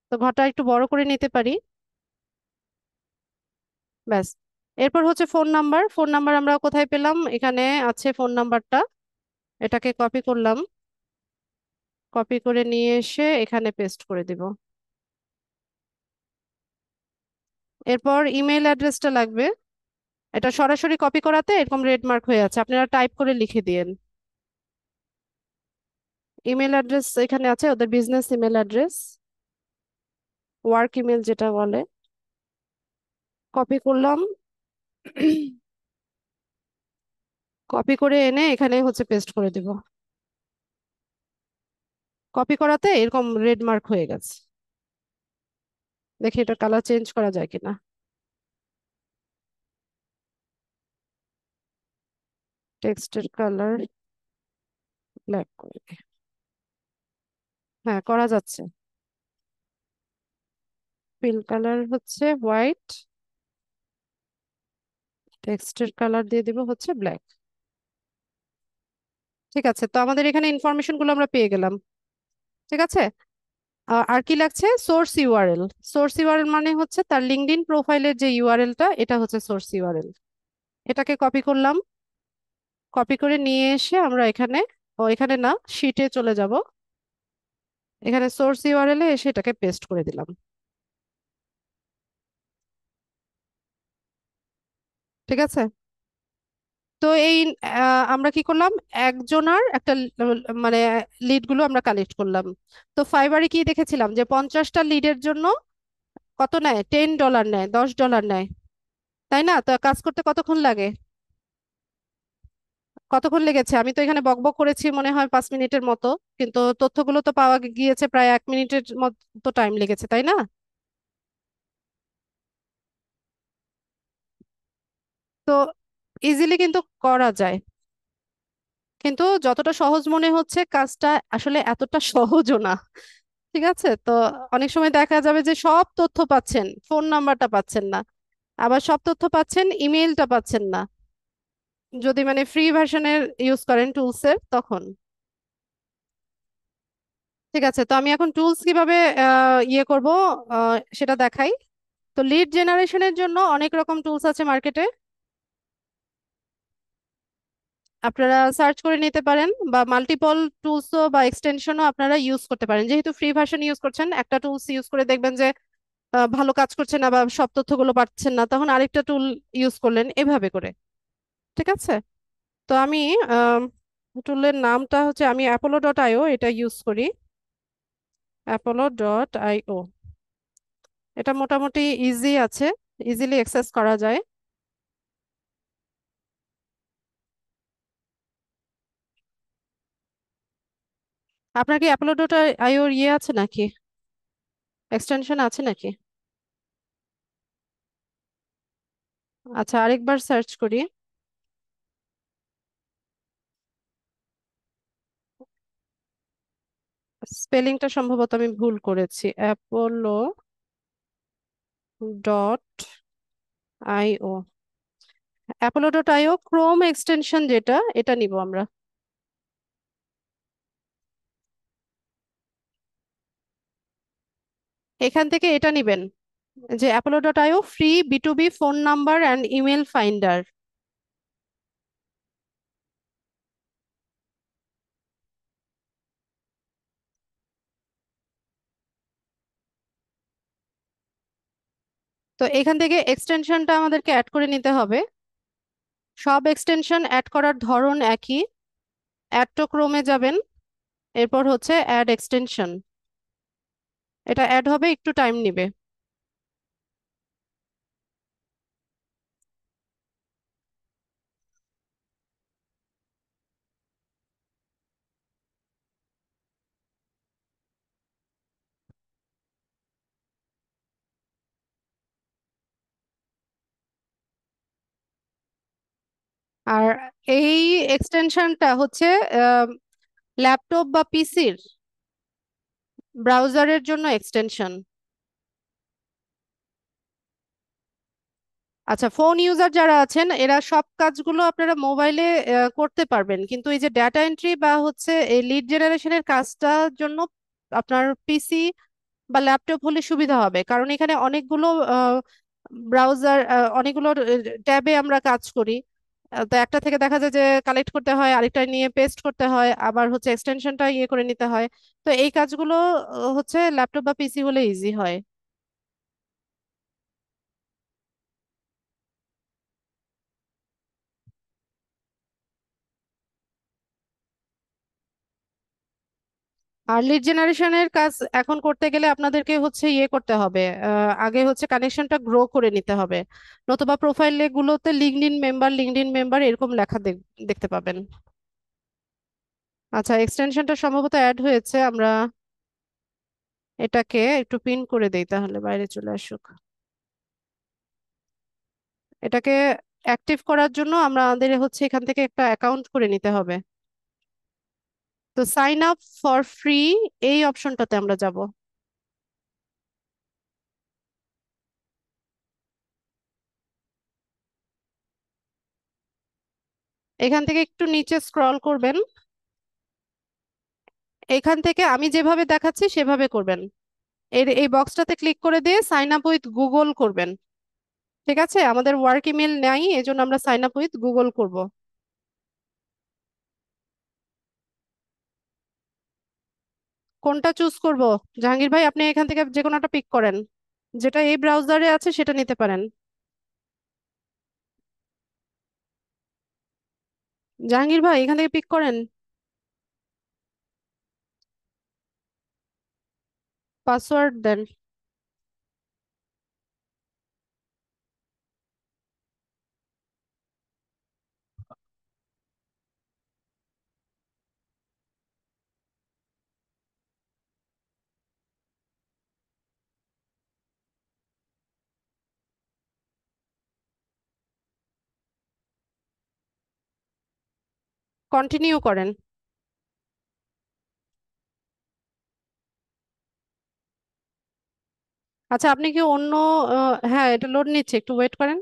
তো ঘটা একটু বড় করে নিতে পারি ব্যাস এরপর হচ্ছে ফোন নাম্বার ফোন নাম্বার আমরা কোথায় পেলাম এখানে আছে ফোন নাম্বারটা এটাকে কপি করলাম কপি করে নিয়ে এসে এখানে পেস্ট করে দিব এরপর ইমেল অ্যাড্রেসটা লাগবে এটা সরাসরি কপি করাতে এরকম রেড মার্ক হয়ে আছে আপনারা টাইপ করে লিখে দিয়েন ইমেল অ্যাড্রেস এখানে আছে ওদের business email address work email যেটা বলে কপি করলাম কপি করে এনে এখানে হচ্ছে পেস্ট করে দিব কপি করাতে এরকম রেড মার্ক হয়ে গেছে দেখি এটা কালার চেঞ্জ করা যায় কিনা টেক্সটের কালার ব্ল্যাক করে দিই হ্যাঁ করা যাচ্ছে ফিল কালার হচ্ছে হোয়াইট টেক্সটের কালার দিয়ে দিব হচ্ছে ব্ল্যাক ঠিক আছে তো আমাদের এখানে ইনফরমেশনগুলো আমরা পেয়ে গেলাম ঠিক আছে আর কি লাগছে সোর্স ইউআরএল সোর্স ইউআরএল মানে হচ্ছে তার ইন প্রোফাইলের যে ইউআরএলটা এটা হচ্ছে সোর্স ইউআরএল এটাকে কপি করলাম কপি করে নিয়ে এসে আমরা এখানে ও এখানে না শিটে চলে যাব এখানে সোর্স ইউআরএল এ সেটাকে পেস্ট করে দিলাম ঠিক আছে তো এই আমরা কি করলাম একজনার একটা মানে লিডগুলো আমরা কালেক্ট করলাম তো ফাইবারে কি দেখেছিলাম যে পঞ্চাশটা লিডের জন্য কত নেয় টেন ডলার নেয় দশ ডলার নেয় তাই না তো কাজ করতে কতক্ষণ লাগে কতক্ষণ লেগেছে আমি তো এখানে বকবক করেছি মনে হয় পাঁচ মিনিটের মতো কিন্তু তথ্যগুলো তো পাওয়া গিয়েছে প্রায় এক মিনিটের মতো টাইম লেগেছে তাই না তো ইজিলি কিন্তু করা যায় কিন্তু যতটা সহজ মনে হচ্ছে কাজটা আসলে এতটা সহজও না ঠিক আছে তো অনেক সময় দেখা যাবে যে সব তথ্য পাচ্ছেন ফোন নাম্বারটা পাচ্ছেন না আবার সব তথ্য পাচ্ছেন ইমেলটা পাচ্ছেন না যদি মানে ফ্রি ভার্সনের ইউজ করেন টুলসের তখন ঠিক আছে তো আমি এখন টুলস কিভাবে ইয়ে করব সেটা দেখাই তো লিড জেনারেশনের জন্য অনেক রকম টুলস আছে মার্কেটে আপনারা সার্চ করে নিতে পারেন বা মাল্টিপল টুলসও বা এক্সটেনশনও আপনারা ইউজ করতে পারেন যেহেতু ফ্রি ভার্সন ইউজ করছেন একটা টুলস ইউজ করে দেখবেন যে ভালো কাজ করছে না বা সব তথ্যগুলো পাচ্ছেন না তখন আরেকটা টুল ইউজ করলেন এভাবে করে ঠিক আছে তো আমি টুলের নামটা হচ্ছে আমি অ্যাপোলো ডট আইও এটা ইউজ করি অ্যাপোলো ডট আইও এটা মোটামুটি ইজি আছে ইজিলি অ্যাক্সেস করা যায় আপনার কি অ্যাপোলো ডট আইওর ইয়ে আছে নাকি এক্সটেনশন আছে নাকি আচ্ছা আরেকবার সার্চ করি স্পেলিংটা সম্ভবত আমি ভুল করেছি Apollo dot IO Apollo dot IO Chrome extension যেটা এটা নিব আমরা এখান থেকে এটা নিবেন যে Apollo dot IO free B to B phone number and email finder তো এখান থেকে এক্সটেনশনটা আমাদেরকে অ্যাড করে নিতে হবে সব এক্সটেনশন অ্যাড করার ধরন একই অ্যাড টু ক্রোমে যাবেন এরপর হচ্ছে অ্যাড এক্সটেনশন এটা অ্যাড হবে একটু টাইম নেবে আর এই এক্সটেনশনটা হচ্ছে ল্যাপটপ বা পিসির ব্রাউজারের জন্য এক্সটেনশন আচ্ছা ফোন ইউজার যারা আছেন এরা সব কাজগুলো আপনারা মোবাইলে করতে পারবেন কিন্তু এই যে ডেটা এন্ট্রি বা হচ্ছে এই লিড জেনারেশনের কাজটার জন্য আপনার পিসি বা ল্যাপটপ হলে সুবিধা হবে কারণ এখানে অনেকগুলো ব্রাউজার অনেকগুলো ট্যাবে আমরা কাজ করি তো একটা থেকে দেখা যায় যে কালেক্ট করতে হয় আরেকটা নিয়ে পেস্ট করতে হয় আবার হচ্ছে এক্সটেনশনটা ইয়ে করে নিতে হয় তো এই কাজগুলো হচ্ছে ল্যাপটপ বা পিসি হলে ইজি হয় আর লিড জেনারেশনের কাজ এখন করতে গেলে আপনাদেরকে হচ্ছে ইয়ে করতে হবে আগে হচ্ছে কানেকশনটা গ্রো করে নিতে হবে নতুবা প্রোফাইলে গুলোতে লিঙ্কডইন মেম্বার লিঙ্কডইন মেম্বার এরকম লেখা দেখতে পাবেন আচ্ছা এক্সটেনশনটা সম্ভবত অ্যাড হয়েছে আমরা এটাকে একটু পিন করে দেই তাহলে বাইরে চলে আসুক এটাকে অ্যাক্টিভ করার জন্য আমাদের হচ্ছে এখান থেকে একটা অ্যাকাউন্ট করে নিতে হবে তো সাইন আপ ফর ফ্রি এই অপশনটাতে আমরা যাব এখান থেকে একটু নিচে স্ক্রল করবেন এখান থেকে আমি যেভাবে দেখাচ্ছি সেভাবে করবেন এর এই বক্সটাতে ক্লিক করে দিয়ে সাইন আপ উইথ গুগল করবেন ঠিক আছে আমাদের ওয়ার্ক ইমেল নেই এই আমরা সাইন আপ উইথ গুগল করব কোনটা চুজ করব জাহাঙ্গীর ভাই আপনি এখান থেকে যে কোনো একটা পিক করেন যেটা এই ব্রাউজারে আছে সেটা নিতে পারেন জাহাঙ্গীর ভাই এখান থেকে পিক করেন পাসওয়ার্ড দেন কন্টিনিউ করেন আচ্ছা আপনি কি অন্য হ্যাঁ এটা লোড নিচ্ছে একটু ওয়েট করেন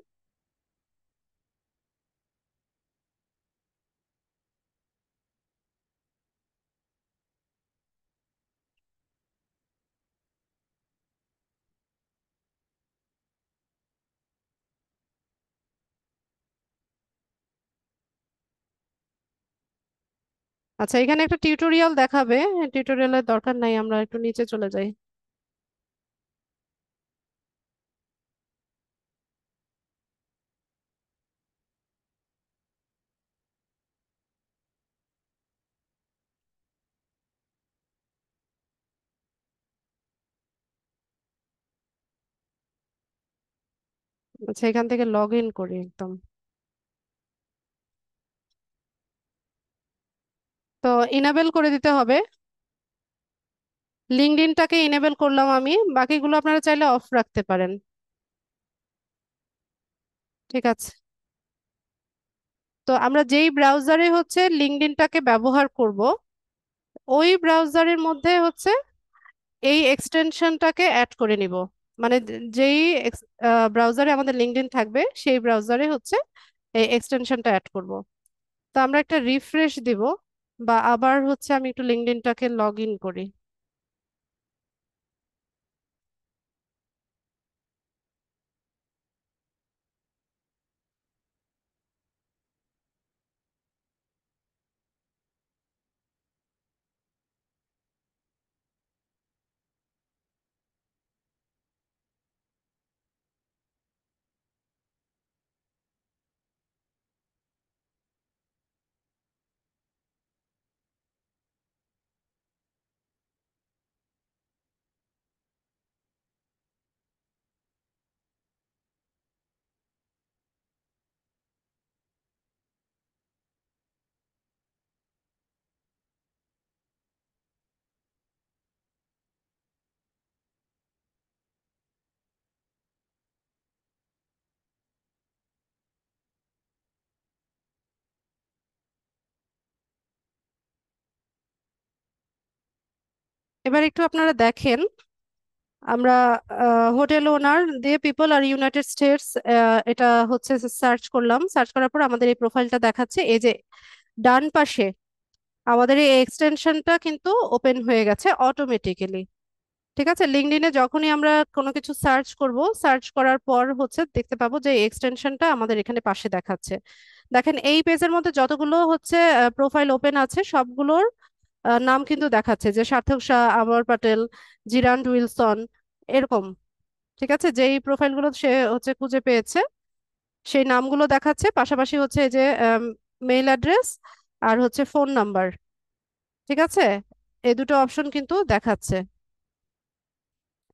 আচ্ছা এখানে একটা টিউটোরিয়াল দেখাবে টিউটোরিয়ালের হ্যাঁ, দরকার নাই আমরা একটু নিচে চলে যাই আচ্ছা এখান থেকে লগ ইন করি একদম তো ইনেবেল করে দিতে হবে লিঙ্কডিনটাকে ইনেবেল করলাম আমি বাকিগুলো আপনারা চাইলে অফ রাখতে পারেন ঠিক আছে তো আমরা যেই ব্রাউজারে হচ্ছে লিঙ্কডিনটাকে ব্যবহার করব ওই ব্রাউজারের মধ্যে হচ্ছে এই এক্সটেনশনটাকে অ্যাড করে নিব মানে যেই ব্রাউজারে আমাদের লিঙ্কডিন থাকবে সেই ব্রাউজারে হচ্ছে এই এক্সটেনশনটা অ্যাড করব তো আমরা একটা রিফ্রেশ দিব বা আবার হচ্ছে আমি একটু লিঙ্কডিনটাকে লগ ইন করি এবার একটু আপনারা দেখেন আমরা হোটেল ওনার দিয়ে পিপল আর ইউনাইটেড স্টেটস এটা হচ্ছে সার্চ করলাম সার্চ করার পর আমাদের এই প্রোফাইলটা দেখাচ্ছে এই যে ডান পাশে আমাদের এই এক্সটেনশনটা কিন্তু ওপেন হয়ে গেছে অটোমেটিক্যালি ঠিক আছে লিঙ্কডিনে যখনই আমরা কোনো কিছু সার্চ করব সার্চ করার পর হচ্ছে দেখতে পাবো যে এক্সটেনশনটা আমাদের এখানে পাশে দেখাচ্ছে দেখেন এই পেজের মধ্যে যতগুলো হচ্ছে প্রোফাইল ওপেন আছে সবগুলোর নাম কিন্তু দেখাচ্ছে যে সার্থক শাহ আবর প্যাটেল জিরান্ড উইলসন এরকম ঠিক আছে যেই প্রোফাইলগুলো সে হচ্ছে খুঁজে পেয়েছে সেই নামগুলো দেখাচ্ছে পাশাপাশি হচ্ছে যে মেইল অ্যাড্রেস আর হচ্ছে ফোন নাম্বার ঠিক আছে এই দুটো অপশন কিন্তু দেখাচ্ছে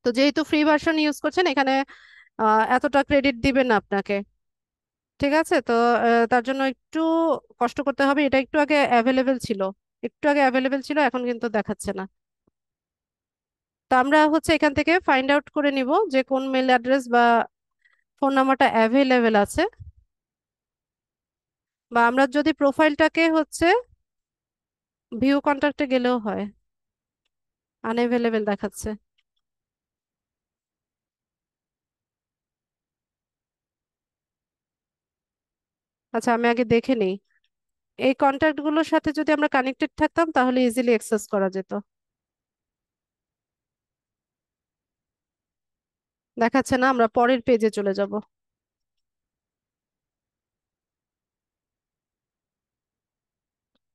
তো যেহেতু ফ্রি ভার্সন ইউজ করছেন এখানে এতটা ক্রেডিট দিবেন না আপনাকে ঠিক আছে তো তার জন্য একটু কষ্ট করতে হবে এটা একটু আগে অ্যাভেলেবেল ছিল একটু আগে অ্যাভেলেবেল ছিল এখন কিন্তু দেখাচ্ছে না তো আমরা হচ্ছে এখান থেকে ফাইন্ড আউট করে নিব যে কোন মেল অ্যাড্রেস বা ফোন নাম্বারটা অ্যাভেলেবেল আছে বা আমরা যদি প্রোফাইলটাকে হচ্ছে ভিউ কন্ট্যাক্টে গেলেও হয় আনএভেলেবেল দেখাচ্ছে আচ্ছা আমি আগে দেখে নিই এই কন্ট্যাক্টগুলোর সাথে যদি আমরা কানেক্টেড থাকতাম তাহলে ইজিলি অ্যাক্সেস করা যেত দেখাচ্ছে না আমরা পরের পেজে চলে যাব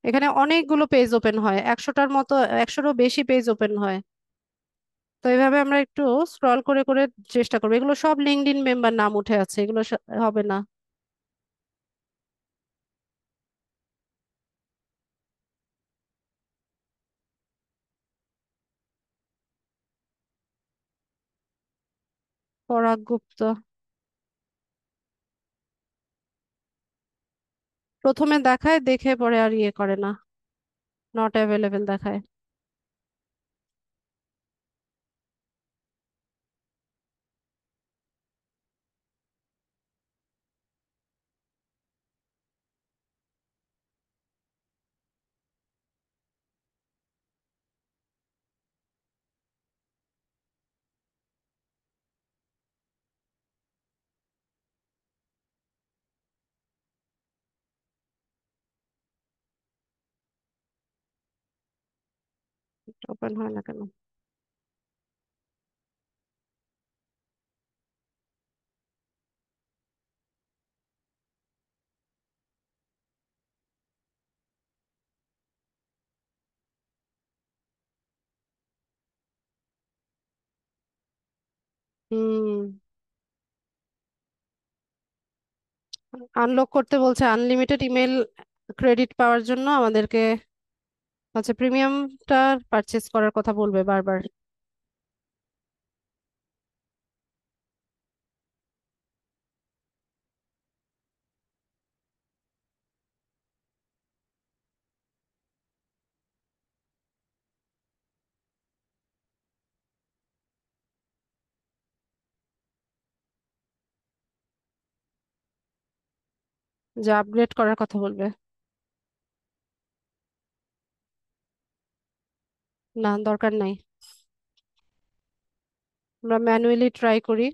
এখানে অনেকগুলো পেজ ওপেন হয় একশোটার মতো একশোরও বেশি পেজ ওপেন হয় তো এইভাবে আমরা একটু স্ক্রল করে করে চেষ্টা করবো এগুলো সব লিঙ্কড ইন মেম্বার নাম উঠে আছে এগুলো হবে না পরাগ গুপ্ত প্রথমে দেখায় দেখে পরে আর ইয়ে করে না নট অ্যাভেলেবেল দেখায় ওপেন হয় না কেন আনলক করতে বলছে আনলিমিটেড ইমেল ক্রেডিট পাওয়ার জন্য আমাদেরকে আচ্ছা প্রিমিয়ামটা পারচেস করার কথা বলবে বারবার যে আপগ্রেড করার কথা বলবে না দরকার নাই আমরা ম্যানুয়ালি ট্রাই করি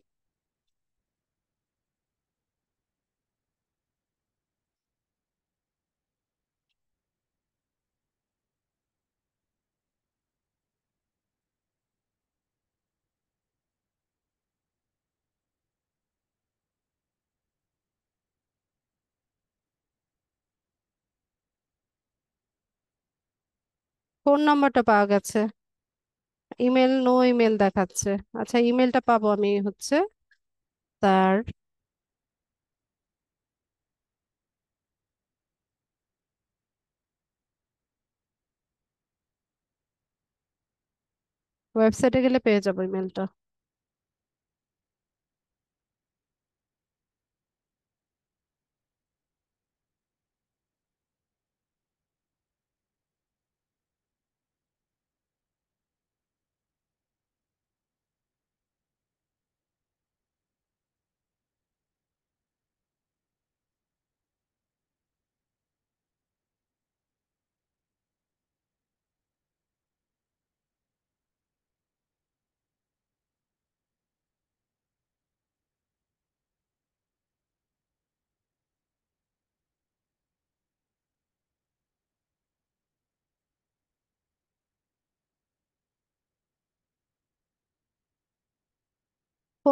ফোন নাম্বারটা পাওয়া গেছে ইমেল নো ইমেল দেখাচ্ছে আচ্ছা ইমেলটা পাবো আমি হচ্ছে তার ওয়েবসাইটে গেলে পেয়ে যাবো ইমেলটা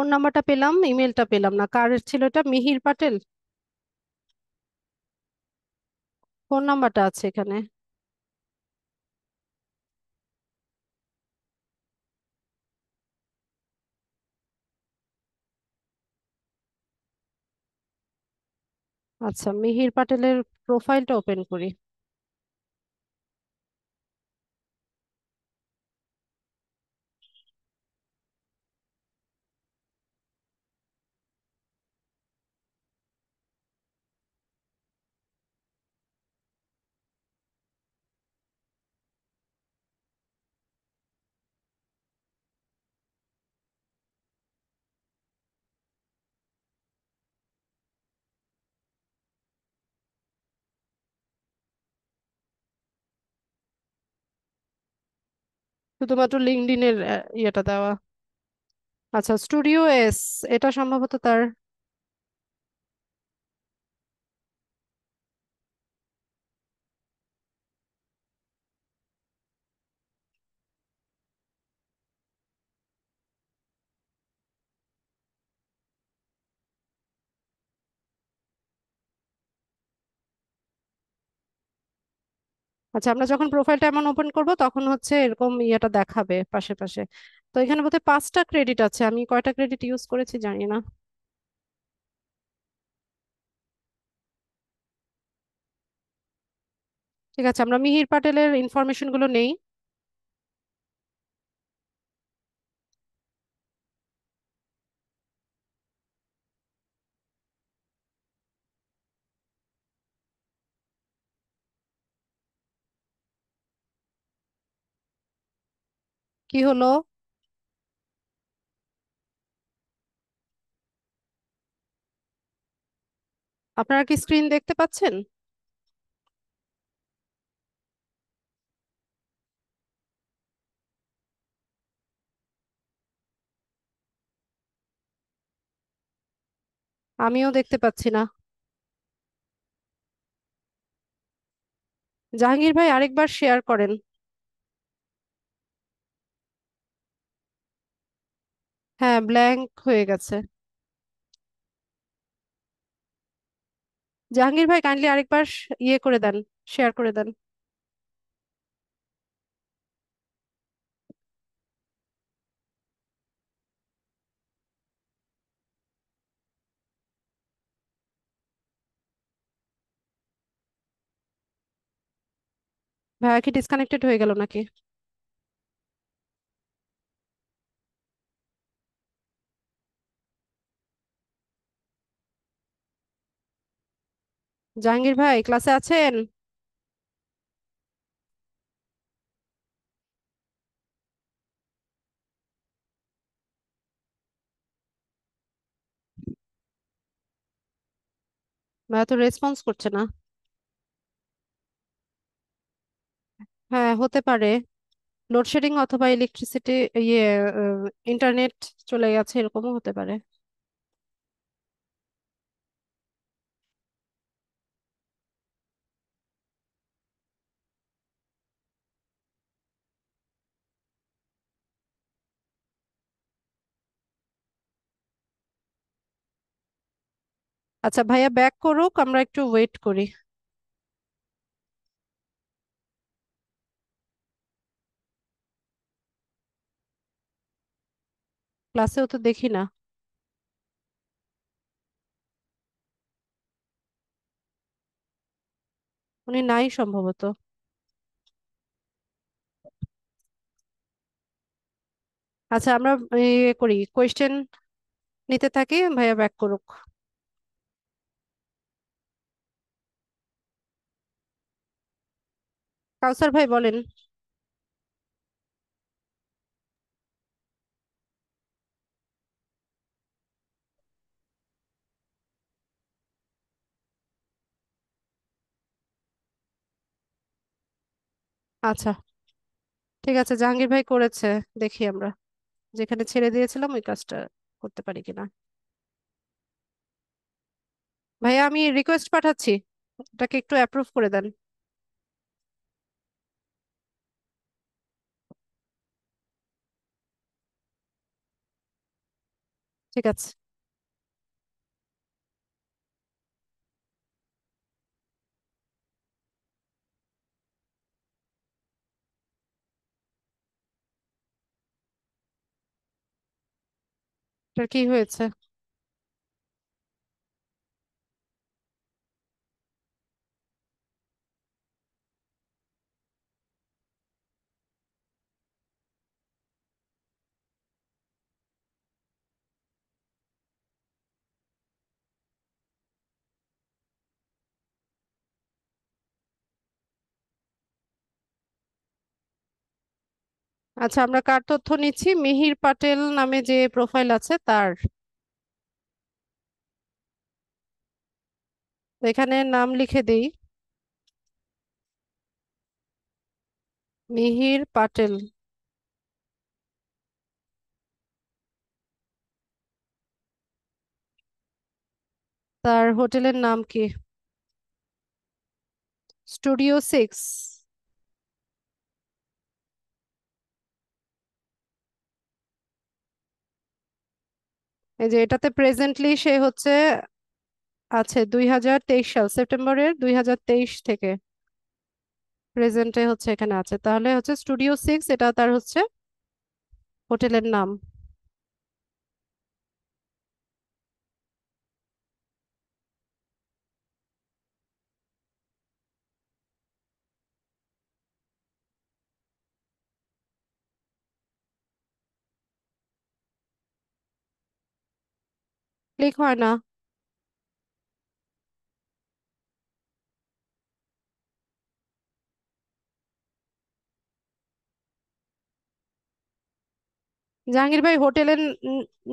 ফোন নাম্বারটা পেলাম ইমেলটা পেলাম না কার ছিল এটা মিহির পাটেল ফোন নাম্বারটা আছে এখানে আচ্ছা মিহির পাটেলের প্রোফাইলটা ওপেন করি শুধুমাত্র লিঙ্কডিনের ইয়েটা দেওয়া আচ্ছা স্টুডিও এস এটা সম্ভবত তার আচ্ছা আমরা যখন প্রোফাইলটা এমন ওপেন করব তখন হচ্ছে এরকম ইয়েটা দেখাবে পাশে পাশে তো এখানে বোধহয় পাঁচটা ক্রেডিট আছে আমি কয়টা ক্রেডিট ইউজ করেছি জানি না ঠিক আছে আমরা মিহির পাটেলের ইনফরমেশনগুলো নেই কি হলো আপনারা কি স্ক্রিন দেখতে পাচ্ছেন আমিও দেখতে পাচ্ছি না জাহাঙ্গীর ভাই আরেকবার শেয়ার করেন হ্যাঁ ব্ল্যাঙ্ক হয়ে গেছে জাহাঙ্গীর ভাই কাইন্ডলি আরেকবার ইয়ে করে দেন শেয়ার করে দেন ভাইয়া কি ডিসকানেক্টেড হয়ে গেল নাকি জাহাঙ্গীর ভাই ক্লাসে আছেন বা তো রেসপন্স করছে না হ্যাঁ হতে পারে লোডশেডিং অথবা ইলেকট্রিসিটি ইয়ে ইন্টারনেট চলে গেছে এরকমও হতে পারে আচ্ছা ভাইয়া ব্যাক করুক আমরা একটু ওয়েট করি ক্লাসেও তো দেখি না উনি নাই সম্ভবত আচ্ছা আমরা ইয়ে করি কোয়েশ্চেন নিতে থাকি ভাইয়া ব্যাক করুক কাউসার ভাই বলেন আচ্ছা ঠিক আছে জাহাঙ্গীর ভাই করেছে দেখি আমরা যেখানে ছেড়ে দিয়েছিলাম ওই কাজটা করতে পারি কিনা ভাইয়া আমি রিকোয়েস্ট পাঠাচ্ছি এটাকে একটু অ্যাপ্রুভ করে দেন ঠিক আছে কি হয়েছে আচ্ছা আমরা কার তথ্য নিচ্ছি মিহির পাটেল নামে যে প্রোফাইল আছে তার এখানে নাম লিখে দেই মিহির পাটেল তার হোটেলের নাম কি স্টুডিও সিক্স এই যে এটাতে প্রেজেন্টলি সে হচ্ছে আছে দুই হাজার তেইশ সাল সেপ্টেম্বরের দুই হাজার তেইশ থেকে প্রেজেন্টে হচ্ছে এখানে আছে তাহলে হচ্ছে স্টুডিও সিক্স এটা তার হচ্ছে হোটেলের নাম ক্লিক হয় না জাহাঙ্গীর ভাই হোটেলের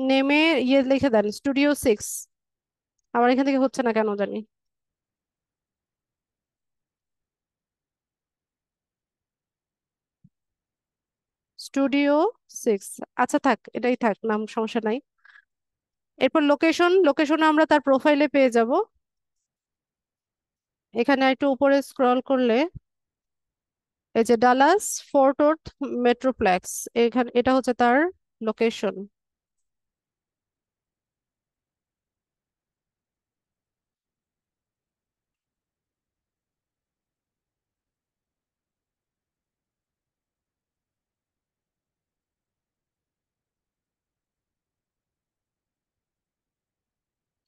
নেমে ইয়ে লিখে দেন স্টুডিও সিক্স আমার এখান থেকে হচ্ছে না কেন জানি স্টুডিও সিক্স আচ্ছা থাক এটাই থাক নাম সমস্যা নাই এরপর লোকেশন লোকেশন আমরা তার প্রোফাইলে পেয়ে যাব এখানে একটু উপরে স্ক্রল করলে এই যে ডালাস ফোর্ট মেট্রোপ্লেক্স এখানে এটা হচ্ছে তার লোকেশন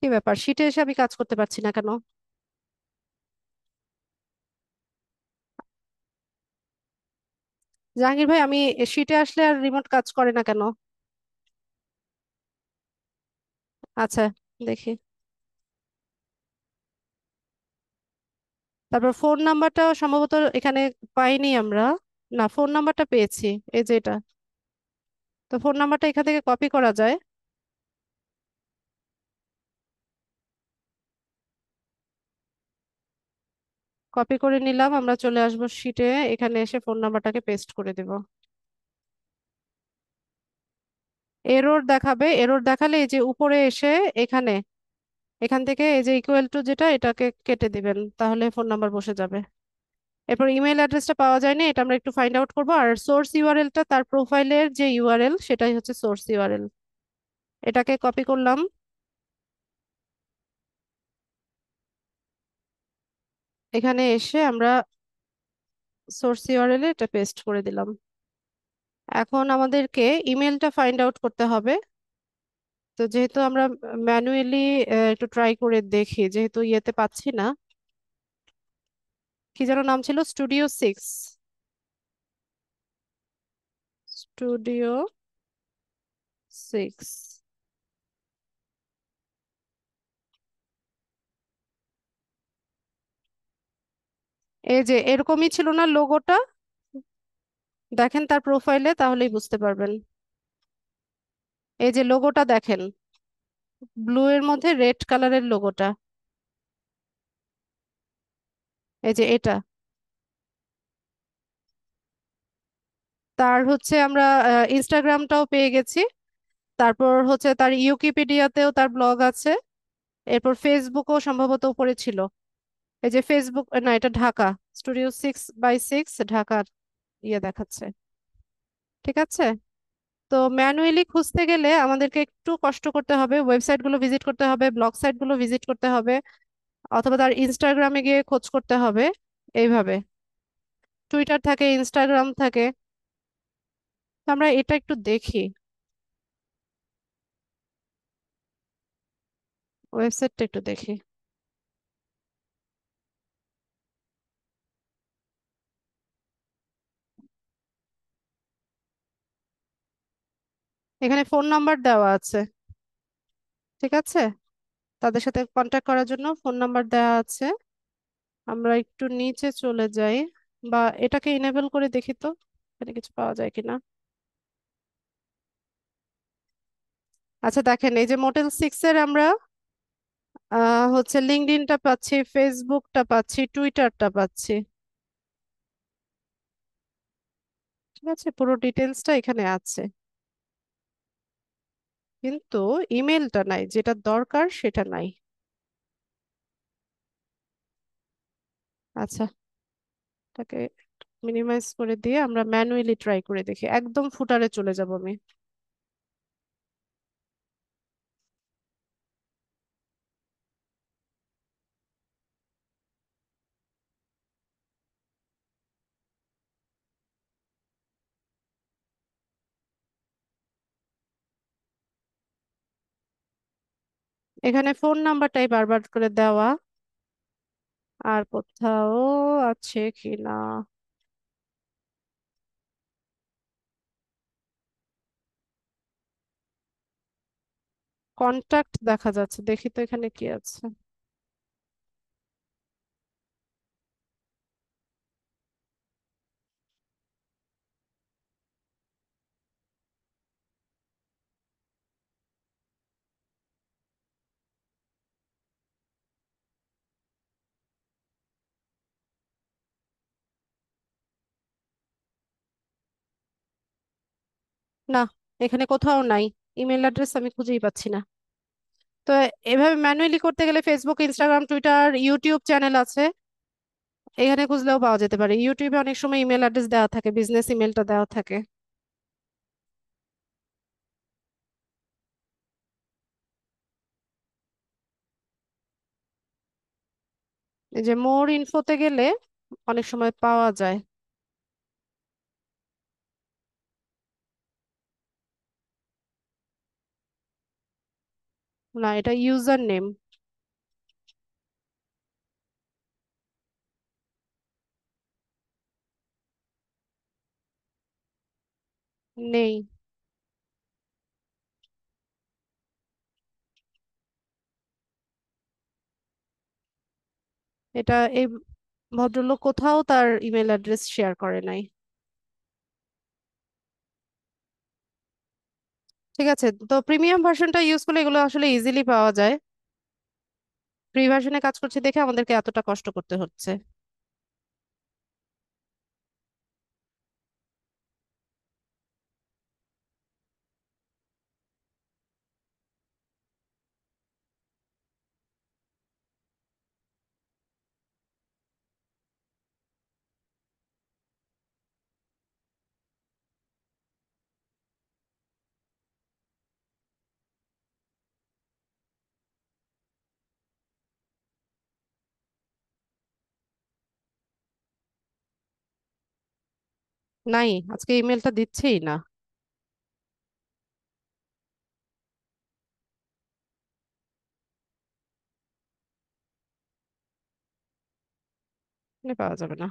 কি ব্যাপার শীতে এসে আমি কাজ করতে পারছি না কেন জাহাঙ্গীর ভাই আমি শীতে আসলে আর রিমোট কাজ করে না কেন আচ্ছা দেখি তারপর ফোন নাম্বারটা সম্ভবত এখানে পাইনি আমরা না ফোন নাম্বারটা পেয়েছি এই যে এটা তো ফোন নাম্বারটা এখান থেকে কপি করা যায় কপি করে নিলাম আমরা চলে আসবো শিটে এখানে এসে ফোন নাম্বারটাকে পেস্ট করে দেব এরোর দেখাবে এরোর দেখালে এই যে উপরে এসে এখানে এখান থেকে এই যে ইকুয়াল টু যেটা এটাকে কেটে দিবেন তাহলে ফোন নাম্বার বসে যাবে এরপর ইমেল অ্যাড্রেসটা পাওয়া যায় না এটা আমরা একটু ফাইন্ড আউট করবো আর সোর্স ইউআরএলটা তার প্রোফাইলের যে ইউআরএল সেটাই হচ্ছে সোর্স ইউআরএল এটাকে কপি করলাম এখানে এসে আমরা সোর্স ইউআরএল এটা পেস্ট করে দিলাম এখন আমাদেরকে ইমেলটা ফাইন্ড আউট করতে হবে তো যেহেতু আমরা ম্যানুয়ালি একটু ট্রাই করে দেখি যেহেতু ইয়েতে পাচ্ছি না কি যেন নাম ছিল স্টুডিও সিক্স স্টুডিও সিক্স এই যে এরকমই ছিল না লোগোটা দেখেন তার প্রোফাইলে তাহলেই বুঝতে পারবেন এই যে লোগোটা দেখেন ব্লু এর মধ্যে রেড কালারের লোগোটা এই যে এটা তার হচ্ছে আমরা ইনস্টাগ্রামটাও পেয়ে গেছি তারপর হচ্ছে তার ইউকিপিডিয়াতেও তার ব্লগ আছে এরপর ফেসবুকও সম্ভবত উপরে ছিল এই যে ফেসবুক না এটা Dhaka studio six by six ঢাকার ইয়ে দেখাচ্ছে ঠিক আছে তো ম্যানুয়ালি খুঁজতে গেলে আমাদেরকে একটু কষ্ট করতে হবে ওয়েবসাইটগুলো ভিজিট করতে হবে ব্লগ সাইটগুলো ভিজিট করতে হবে অথবা তার ইনস্টাগ্রামে গিয়ে খোঁজ করতে হবে এইভাবে টুইটার থাকে ইনস্টাগ্রাম থাকে আমরা এটা একটু দেখি ওয়েবসাইটটা একটু দেখি এখানে ফোন নাম্বার দেওয়া আছে ঠিক আছে তাদের সাথে কন্ট্যাক্ট করার জন্য ফোন নাম্বার দেওয়া আছে আমরা একটু নিচে চলে যাই বা এটাকে ইনেবল করে দেখি তো এখানে কিছু পাওয়া যায় কিনা আচ্ছা দেখেন এই যে মোটেল সিক্স এর আমরা হচ্ছে লিঙ্কডিনটা পাচ্ছি ফেসবুকটা পাচ্ছি টুইটারটা পাচ্ছি ঠিক আছে পুরো ডিটেলসটা এখানে আছে কিন্তু ইমেলটা নাই যেটা দরকার সেটা নাই আচ্ছা তাকে মিনিমাইজ করে দিয়ে আমরা ম্যানুয়ালি ট্রাই করে দেখি একদম ফুটারে চলে যাব আমি এখানে ফোন নাম্বারটাই বারবার করে দেওয়া আর কোথাও আছে কি না কন্ট্যাক্ট দেখা যাচ্ছে দেখি তো এখানে কি আছে না এখানে কোথাও নাই ইমেল অ্যাড্রেস আমি খুঁজেই পাচ্ছি না তো এভাবে ম্যানুয়ালি করতে গেলে Facebook Instagram Twitter YouTube channel আছে এখানে খুঁজলেও পাওয়া যেতে পারে ইউটিউবে অনেক সময় ইমেল অ্যাড্রেস দেওয়া থাকে বিজনেস ইমেলটা দেওয়া থাকে এই যে মোর ইনফোতে গেলে অনেক সময় পাওয়া যায় না এটা ইউজার নেম নেই এটা এই ভদ্রলোক কোথাও তার ইমেল অ্যাড্রেস শেয়ার করে নাই ঠিক আছে তো প্রিমিয়াম ভার্সনটা ইউজ করলে এগুলো আসলে ইজিলি পাওয়া যায় ফ্রি ভার্সনে কাজ করছি দেখে আমাদেরকে এতটা কষ্ট করতে হচ্ছে নাই আজকে ইমেলটা দিচ্ছেই না পাওয়া যাবে না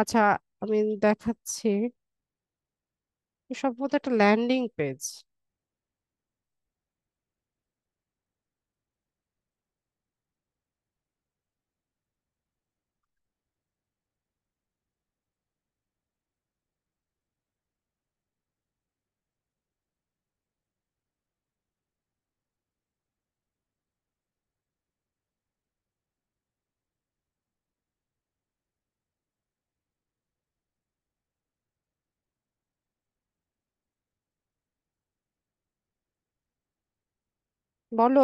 আচ্ছা আমি দেখাচ্ছি সম্ভবত একটা ল্যান্ডিং পেজ বলো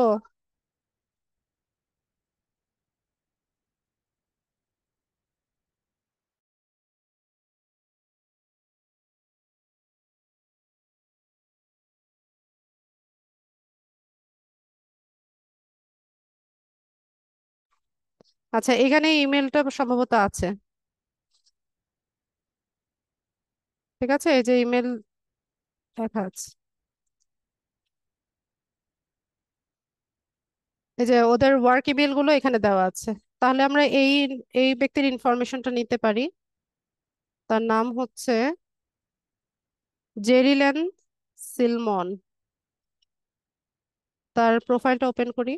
আচ্ছা এখানে ইমেলটা সম্ভবত আছে ঠিক আছে এই যে ইমেল দেখা আছে এই যে ওদের ওয়ার্ক ইমেল গুলো এখানে দেওয়া আছে তাহলে আমরা এই এই ব্যক্তির ইনফরমেশনটা নিতে পারি তার নাম হচ্ছে জেরিল্যান সিলমন তার প্রোফাইলটা ওপেন করি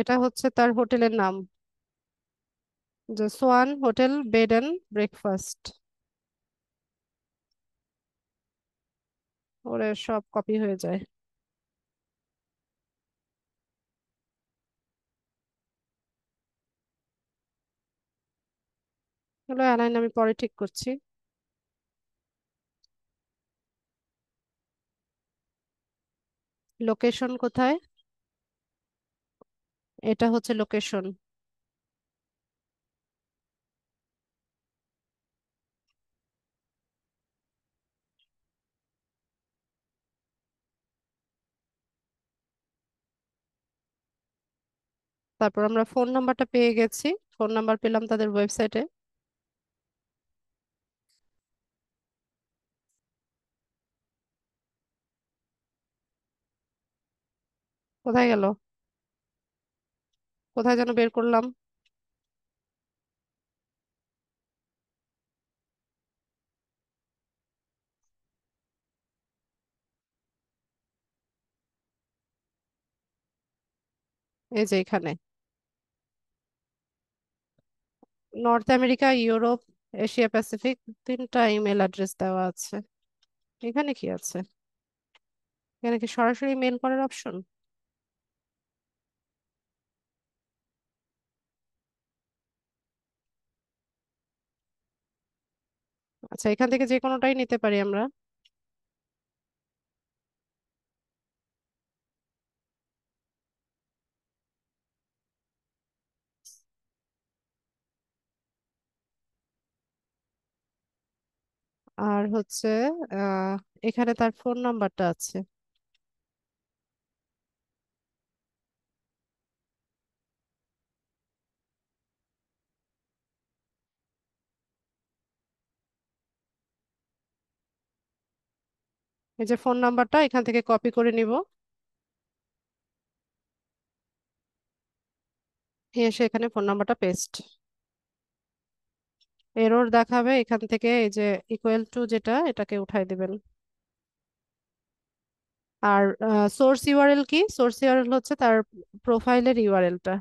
এটা হচ্ছে তার হোটেলের নাম যে Swan hotel bed and breakfast ওরে সব কপি হয়ে যায় হলো অ্যালাইন আমি পরে ঠিক করছি লোকেশন কোথায় এটা হচ্ছে লোকেশন তারপর আমরা ফোন নাম্বারটা পেয়ে গেছি ফোন নাম্বার পেলাম তাদের ওয়েবসাইটে কোথায় গেল কোথায় যেন বের করলাম এই যে এখানে North America Europe Asia Pacific তিনটা ইমেল অ্যাড্রেস দেওয়া আছে এখানে কি আছে এখানে কি সরাসরি মেল করার অপশন আচ্ছা এখান থেকে যে কোনোটাই নিতে পারি আমরা আর হচ্ছে এখানে তার ফোন নাম্বারটা আছে এই যে ফোন নাম্বারটা এখান থেকে কপি করে নিব এসে এখানে ফোন নাম্বারটা পেস্ট এরর দেখাবে এখান থেকে এই যে ইকুয়াল টু যেটা এটাকে উঠাই দেবেন আর সোর্স ইউআরএল কি সোর্স ইউআরএল হচ্ছে তার প্রোফাইলের ইউআরএলটা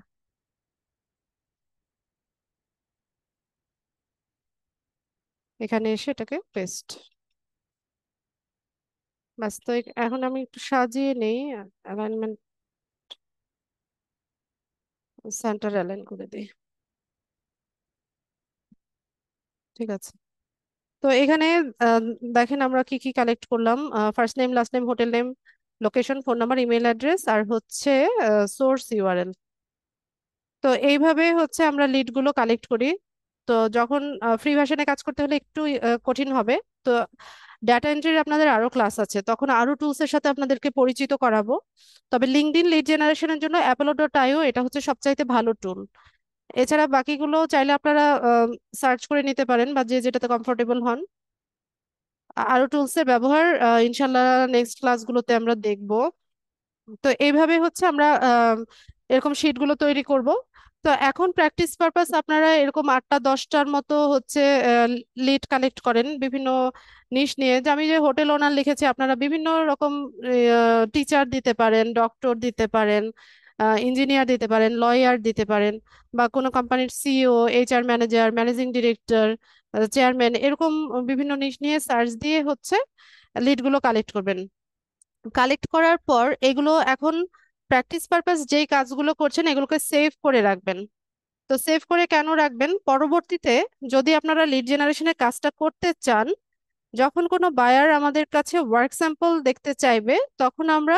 এখানে এসে এটাকে পেস্ট ব্যাস তো এখন আমি একটু সাজিয়ে নেই অ্যালাইনমেন্ট সেন্টার অ্যালাইন করে দিই ঠিক আছে তো এখানে দেখেন আমরা কি কি কালেক্ট করলাম first name last name hotel name location phone number email address আর হচ্ছে সোর্স ইউআরএল তো এইভাবে হচ্ছে আমরা লিডগুলো কালেক্ট করি তো যখন ফ্রি ভার্সনে কাজ করতে হলে একটু কঠিন হবে তো ডাটা এন্ট্রির আপনাদের আরো ক্লাস আছে তখন আরো টুলসের সাথে আপনাদেরকে পরিচিত করাবো তবে লিঙ্কডিন লিড জেনারেশনের জন্য অ্যাপোলো ডট আইও এটা হচ্ছে সবচাইতে ভালো টুল এছাড়া বাকিগুলো চাইলে আপনারা সার্চ করে নিতে পারেন বা যে যেটাতে কমফোর্টেবল হন আরো টুলস এর ব্যবহার ইনশাল্লাহ নেক্সট ক্লাসগুলোতে আমরা দেখব তো এইভাবে হচ্ছে আমরা এরকম শিটগুলো তৈরি করব তো এখন প্র্যাকটিস পারপাস আপনারা এরকম আটটা দশটার মতো হচ্ছে লিড কালেক্ট করেন বিভিন্ন নিশ নিয়ে যে আমি যে হোটেল ওনার লিখেছি আপনারা বিভিন্ন রকম টিচার দিতে পারেন ডক্টর দিতে পারেন ইঞ্জিনিয়ার দিতে পারেন লয়ার দিতে পারেন বা কোনো কোম্পানির CEO HR manager managing director chairman এরকম বিভিন্ন নিশ নিয়ে সার্চ দিয়ে হচ্ছে লিডগুলো কালেক্ট করবেন কালেক্ট করার পর এগুলো এখন প্র্যাকটিস পারপাস যেই কাজগুলো করছেন এগুলোকে সেভ করে রাখবেন তো সেভ করে কেন রাখবেন পরবর্তীতে যদি আপনারা লিড জেনারেশনের কাজটা করতে চান যখন কোনো বায়ার আমাদের কাছে ওয়ার্ক স্যাম্পল দেখতে চাইবে তখন আমরা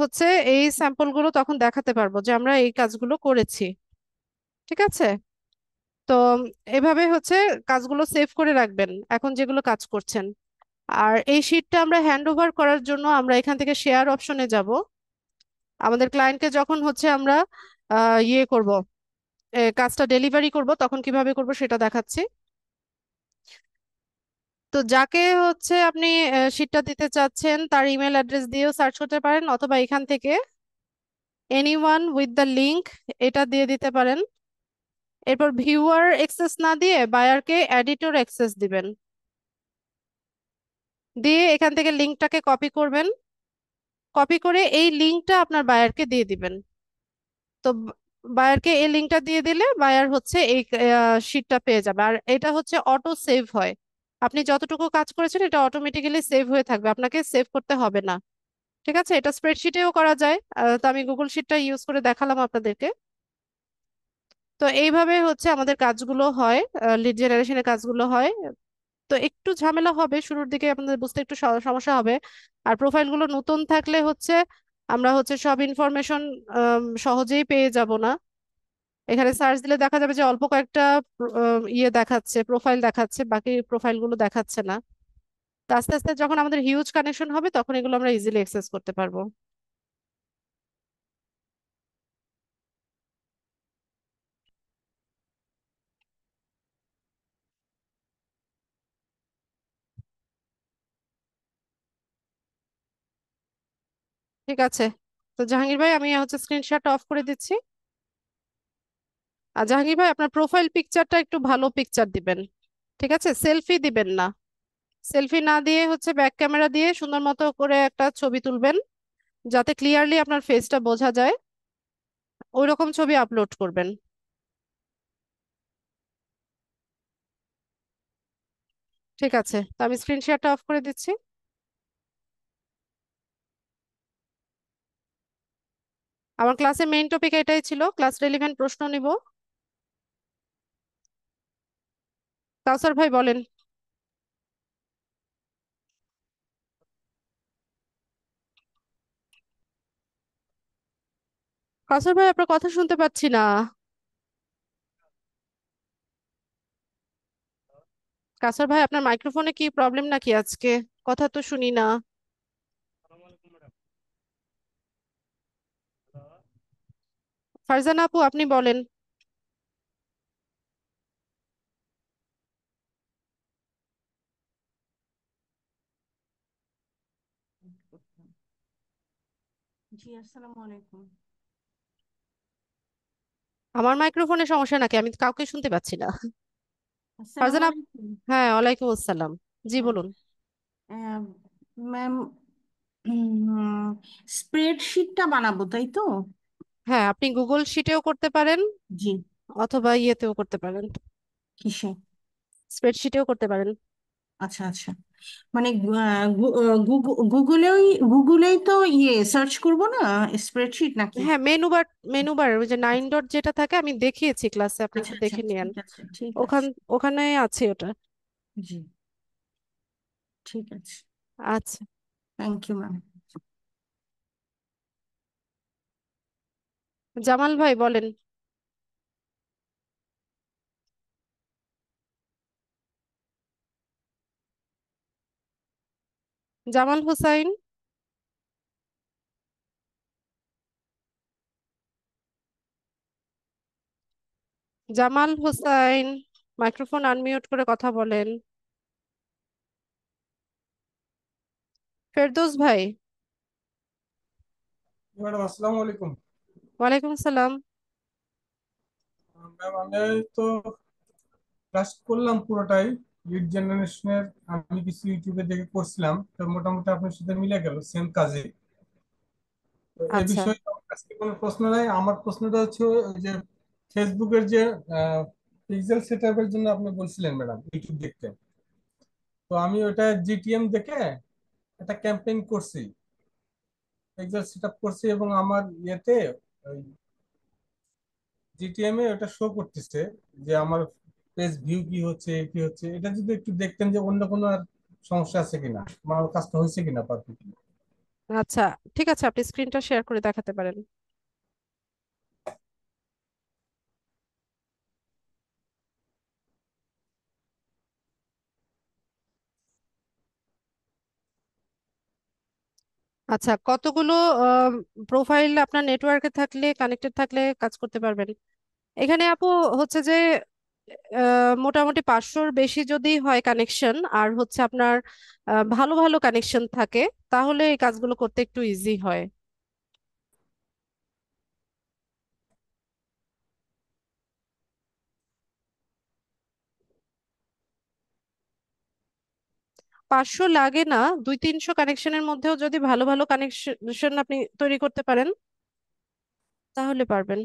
হচ্ছে এই স্যাম্পলগুলো তখন দেখাতে পারবো যে আমরা এই কাজগুলো করেছি ঠিক আছে তো এভাবে হচ্ছে কাজগুলো সেভ করে রাখবেন এখন যেগুলো কাজ করছেন আর এই শিটটা আমরা হ্যান্ড ওভার করার জন্য আমরা এখান থেকে শেয়ার অপশনে যাব আমাদের ক্লায়েন্টকে যখন হচ্ছে আমরা ইয়ে করব কাজটা ডেলিভারি করব তখন কিভাবে করব সেটা দেখাচ্ছি তো যাকে হচ্ছে আপনি শিটটা দিতে চাচ্ছেন তার ইমেল অ্যাড্রেস দিয়েও সার্চ করতে পারেন অথবা এখান থেকে এনিওয়ান উইথ দ্য লিঙ্ক এটা দিয়ে দিতে পারেন এরপর ভিউয়ার অ্যাক্সেস না দিয়ে বায়ারকে অ্যাডিটর অ্যাক্সেস দিবেন দিয়ে এখান থেকে লিঙ্কটাকে কপি করবেন কপি করে এই লিঙ্কটা আপনার বায়ারকে দিয়ে দিবেন তো বায়ারকে এই লিঙ্কটা দিয়ে দিলে বায়ার হচ্ছে এই শিটটা পেয়ে যাবে আর এটা হচ্ছে অটো সেভ হয় আপনি যতটুকু কাজ করেছেন এটা অটোমেটিক্যালি সেভ হয়ে থাকবে আপনাকে সেভ করতে হবে না ঠিক আছে এটা স্প্রেডশিটেও করা যায় তো আমি গুগল শিটটা ইউজ করে দেখালাম আপনাদেরকে তো এইভাবে হচ্ছে আমাদের কাজগুলো হয় লিড জেনারেশনের কাজগুলো হয় তো একটু ঝামেলা হবে শুরুর দিকে আপনাদের বুঝতে একটু সমস্যা হবে আর প্রোফাইলগুলো নতুন থাকলে হচ্ছে আমরা হচ্ছে সব ইনফরমেশন সহজেই পেয়ে যাব না এখানে সার্চ দিলে দেখা যাবে যে অল্প কয়েকটা ইয়ে দেখাচ্ছে প্রোফাইল দেখাচ্ছে বাকি প্রোফাইলগুলো দেখাচ্ছে না তো আস্তে আস্তে যখন আমাদের হিউজ কানেকশন হবে তখন এগুলো আমরা ইজিলি অ্যাক্সেস করতে পারবো ঠিক আছে তো জাহাঙ্গীর ভাই আমি হচ্ছে স্ক্রিনশট অফ করে দিচ্ছি আর জাহাঙ্গীর ভাই আপনার প্রোফাইল পিকচারটা একটু ভালো পিকচার দিবেন ঠিক আছে সেলফি দিবেন না সেলফি না দিয়ে হচ্ছে ব্যাক ক্যামেরা দিয়ে সুন্দর মতো করে একটা ছবি তুলবেন যাতে ক্লিয়ারলি আপনার ফেসটা বোঝা যায় ওই রকম ছবি আপলোড করবেন ঠিক আছে তো আমি স্ক্রিন শেয়ারটা অফ করে দিচ্ছি আমার ক্লাসের মেইন টপিক এটাই ছিল ক্লাস রেলিভেন্ট প্রশ্ন নিব কাউসার ভাই বলেন কাউসার ভাই আপনার কথা শুনতে পাচ্ছি না কাসার ভাই আপনার মাইক্রোফোনে কি প্রবলেম নাকি আজকে কথা তো শুনি না ফারজানা আপু আপনি বলেন জি আসসালামু আলাইকুম আমার মাইক্রোফোনে সমস্যা নাকি আমি কাউকে শুনতে পাচ্ছি না ফারজানা হ্যাঁ ওয়ালাইকুম আসসালাম জি বলুন ম্যাম স্প্রেডশিটটা বানাবো তাই তো হ্যাঁ আপনি গুগল শিটেও করতে পারেন জি অথবা ইয়েতেও করতে পারেন কিসে স্প্রেডশিটেও করতে পারেন আচ্ছা আচ্ছা মানে গুগলেই গুগলেই তো ইয়ে সার্চ করব না স্প্রেডশিট নাকি হ্যাঁ মেনু বার মেনু বার ওই যে নাইন আচ্ছা। ডট যেটা থাকে আমি দেখিয়েছি ক্লাসে আপনি আচ্ছা, একটু আচ্ছা দেখে নেন ঠিক আছে ঠিক ওখান আছে ওখানে আছে ওটা জি ঠিক আছে আচ্ছা থ্যাংক ইউ ম্যাম জামাল ভাই বলেন জামাল হুসাইন জামাল হুসাইন মাইক্রোফোন আনমিউট করে কথা বলেন ফেরদৌস ভাই ম্যাডাম আসসালামু আলাইকুম ওয়ালাইকুম আসসালাম মানে তো ক্লাস করলাম পুরোটাই লিড জেনারেশনের আমি কিছু ইউটিউবে দেখে করছিলাম তো মোটামুটি আপনার সাথে মিলে গেল সেম কাজে আচ্ছা। বিষয়ে কোনো প্রশ্ন নাই আমার প্রশ্নটা হচ্ছে যে ফেসবুকের যে পিক্সেল সেটআপের জন্য আপনি বলছিলেন ম্যাডাম ইউটিউব দেখতে তো আমি ওটা জিটিএম দেখে একটা ক্যাম্পেইন করছি পিক্সেল সেটআপ করছি এবং আমার ইয়েতে জিটিএম এ ওটা শো করতেছে যে আমার পেজ ভিউ কি হচ্ছে কি হচ্ছে এটা যদি একটু দেখতেন যে অন্য কোনো আর সমস্যা আছে কিনা মানে আমার কাজটা হয়েছে কিনা পারফেক্টলি আচ্ছা ঠিক আছে আপনি স্ক্রিনটা শেয়ার করে দেখাতে পারেন আচ্ছা কতগুলো প্রোফাইল আপনার নেটওয়ার্কে থাকলে কানেক্টেড থাকলে কাজ করতে পারবেন এখানে আপু হচ্ছে যে মোটামুটি পাঁচশোর বেশি যদি হয় কানেকশন আর হচ্ছে আপনার ভালো ভালো কানেকশন থাকে তাহলে এই কাজগুলো করতে একটু ইজি হয় পাঁচশো লাগে না দুই তিনশো কানেকশনের মধ্যেও যদি ভালো ভালো কানেকশন আপনি তৈরি করতে পারেন তাহলে পারবেন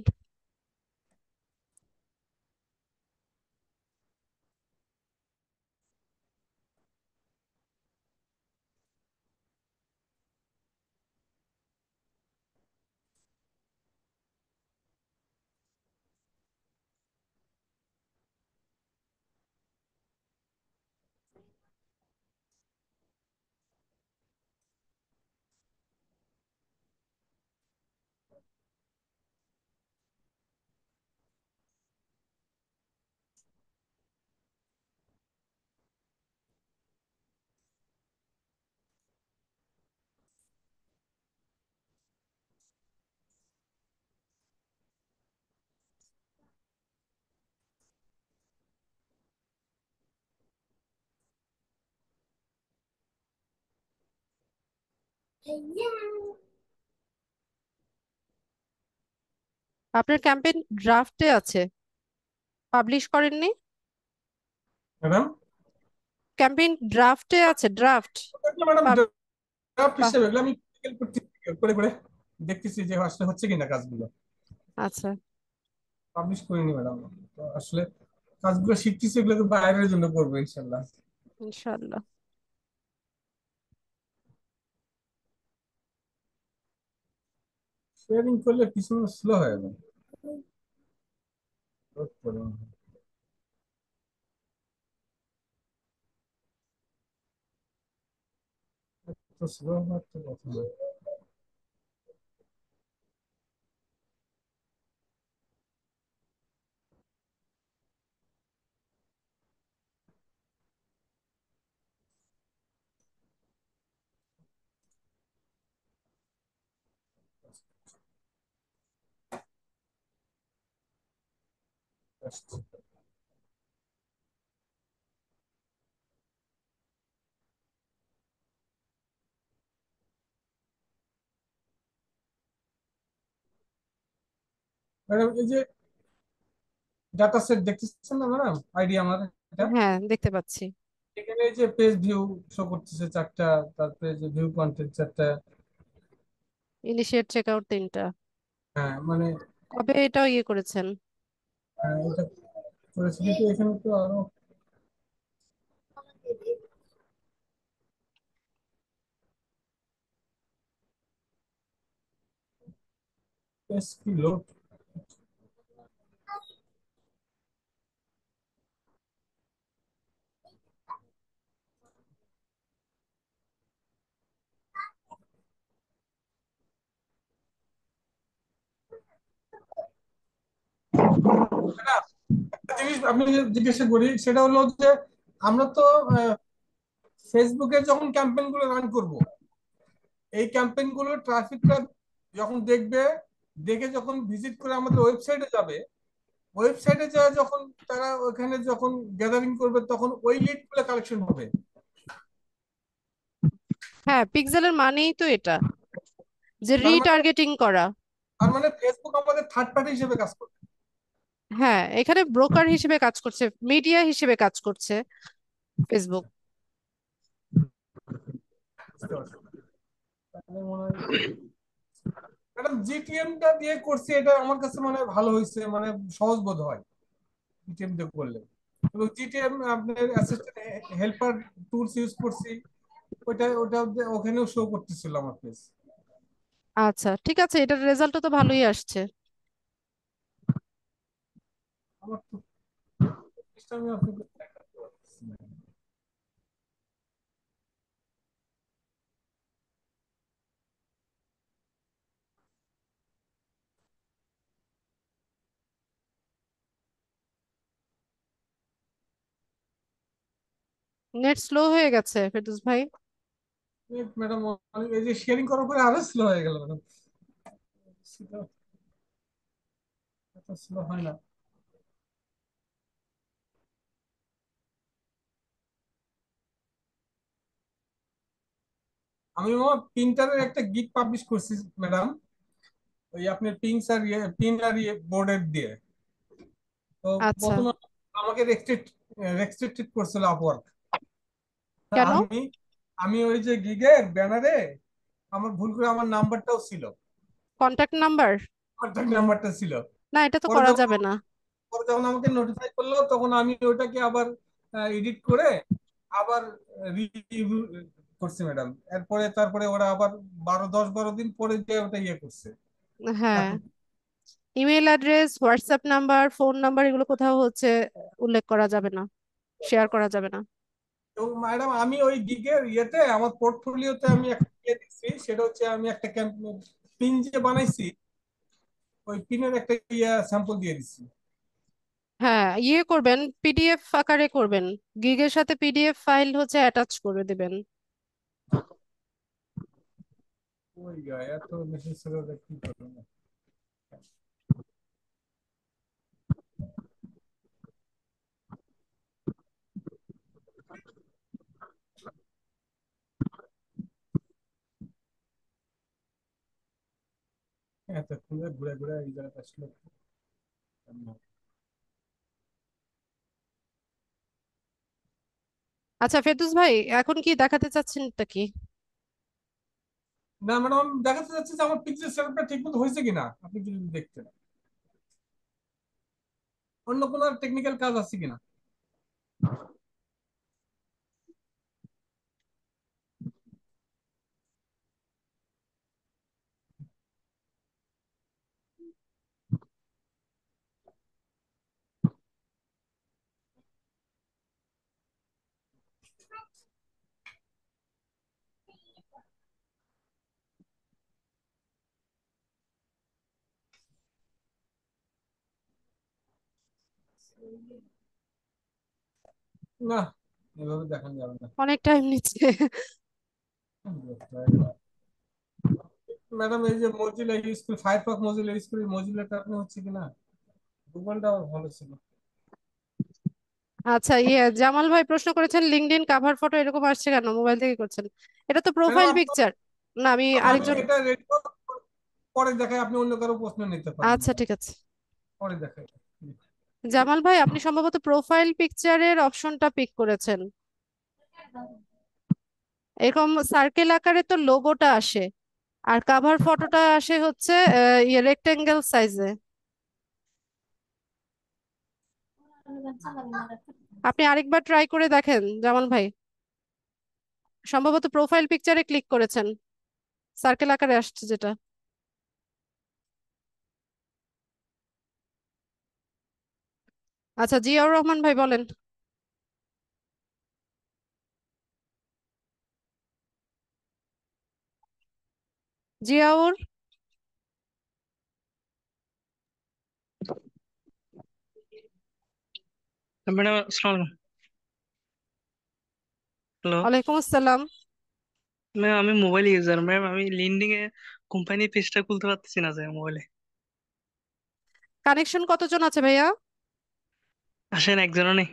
আপনার ক্যাম্পেইন ড্রাফটে আছে পাবলিশ করেননি ম্যাডাম ক্যাম্পেইন ড্রাফটে আছে ড্রাফট ড্রাফট হিসেবে আমি করে করে দেখতেছি যে আসলে হচ্ছে কিনা কাজগুলো আচ্ছা পাবলিশ করিনি ম্যাডাম আসলে কাজগুলো শিখতেছি এগুলো তো বাইরের জন্য করবো ইনশাল্লাহ ইনশাল্লাহ শেয়ারিং করলে পিছনে স্লো হয়ে যাবে তো স্লো হওয়ার তো কথা ম্যাডাম এই যে ডাটা সেট দেখতেছেন না ম্যাডাম আইডি আমার এটা হ্যাঁ দেখতে পাচ্ছি এখানে এই যে পেজ ভিউ শো করতেছে চারটা তারপরে যে ভিউ কন্টেন্ট চারটা ইনিশিয়েট চেকআউট তিনটা হ্যাঁ মানে কবে এটা ইয়ে করেছেন प्रेसिपिटेशन तो आ रहा yes, की लोड Thank you. জিনিস আপনি জিজ্ঞাসা করি সেটা হলো যে আমরা তো ফেসবুকে যখন ক্যাম্পেইন গুলো রান করব এই ক্যাম্পেইন গুলো ট্রাফিকরা যখন দেখবে দেখে যখন ভিজিট করে আমাদের ওয়েবসাইটে যাবে ওয়েবসাইটে যাওয়া যখন তারা ওখানে যখন গ্যাদারিং করবে তখন ওই লিড গুলো কালেকশন হবে হ্যাঁ পিক্সেলের মানেই তো এটা যে রিটার্গেটিং মানে করা তার মানে ফেসবুক আমাদের থার্ড পার্টি হিসেবে কাজ করবে হ্যাঁ এখানে ব্রোকার হিসেবে কাজ করছে মিডিয়া হিসেবে কাজ করছে ফেসবুক ম্যাডাম জিটিএমটা দিয়ে করছি এটা আমার কাছে মানে ভালো হয়েছে মানে সহজ বোধ হয় জিটিএম দিয়ে করলে এবং জিটিএম আপনার অ্যাসিস্ট্যান্ট হেল্পার টুলস ইউজ করছি ওটা ওটা ওখানেও শো করতেছিল আমার ফেস আচ্ছা ঠিক আছে এটার রেজাল্টও তো ভালোই আসছে নেট স্লো হয়ে গেছে ফেরদৌস ভাই নেট ম্যাডাম আমি এই যে শেয়ারিং করার পরে আরো স্লো হয়ে গেল ম্যাডাম এটা স্লো হয় না আমি আমার প্রিন্টারের একটা গিট পাবলিশ করছি ম্যাডাম ওই আপনার পিংস ইয়ে, আর প্রিন্টার ইয়ে বোর্ডের দিয়ে তো আচ্ছা। প্রথমে আমাকে রেস্ট্রিক্ট রেস্ট্রিক্টেড করছিল আপওয়ার্ক কেন আমি আমি ওই যে গিগের ব্যানারে আমার ভুল করে আমার নাম্বারটাও ছিল কন্টাক্ট নাম্বার কন্টাক্ট নাম্বারটা ছিল না এটা তো করা যাবে না পরে যখন আমাকে নোটিফাই করলো তখন আমি ওটাকে আবার এডিট করে আবার করছে ম্যাডাম এরপরে তারপরে ওরা আবার বারো দশ বারো দিন পরে যে ওটা ইয়ে করছে হ্যাঁ email address WhatsApp number phone number এগুলো কোথাও হচ্ছে উল্লেখ করা যাবে না শেয়ার করা যাবে না তো ম্যাডাম আমি ওই গিগের ইয়েতে আমার পোর্টফোলিওতে আমি একটা ইয়ে দিচ্ছি সেটা হচ্ছে আমি একটা পিন যে বানাইছি ওই পিনের একটা ইয়ে স্যাম্পল দিয়ে দিচ্ছি হ্যাঁ ইয়ে করবেন পিডিএফ আকারে করবেন গিগের সাথে পিডিএফ ফাইল হচ্ছে অ্যাটাচ করে দেবেন कोई गया तो नहीं सर ঘুরে ঘুরে এই জায়গাটা আচ্ছা ফেরদৌস ভাই এখন কি দেখাতে চাচ্ছেন তা কি না ম্যাডাম দেখাতে যাচ্ছে যে আমার পিক্সেল সেটআপটা ঠিকমতো হয়েছে কিনা আপনি যদি দেখতেন অন্য কোনো টেকনিক্যাল কাজ আছে কিনা না এভাবে দেখানো যাবে না অনেক টাইম নিচ্ছে ম্যাডাম এই যে ফায়ারফক্স আপনি হচ্ছে কিনা গুগলটা আমার ভালো ছিল আচ্ছা ইয়ে জামাল ভাই প্রশ্ন করেছেন লিঙ্কডইন কাভার ফটো এরকম আসছে কেন মোবাইল থেকে করছেন এটা তো প্রোফাইল পিকচার না আমি আরেকজন পরে দেখাই আপনি অন্য কারো প্রশ্ন নিতে পারেন আচ্ছা ঠিক আছে পরে দেখাই জামাল ভাই আপনি সম্ভবত প্রোফাইল পিকচারের অপশনটা পিক করেছেন এরকম সার্কেল আকারে তো লোগোটা আসে আর কাভার ফটোটা আসে হচ্ছে ইয়ে রেক্টেঙ্গেল সাইজে আপনি আরেকবার ট্রাই করে দেখেন জামাল ভাই সম্ভবত প্রোফাইল পিকচারে ক্লিক করেছেন সার্কেল আকারে আসছে যেটা আচ্ছা জিয়াউর রহমান ভাই বলেন জিয়াউর ম্যাডাম আসসালামু হ্যালো ওয়ালাইকুম আসসালাম ম্যাম আমি মোবাইল ইউজার ম্যাম আমি লিন্ডিং এ কোম্পানি পেজটা খুলতে পারতেছি না যে মোবাইলে কানেকশন কতজন আছে ভাইয়া আসেন একজনও নেই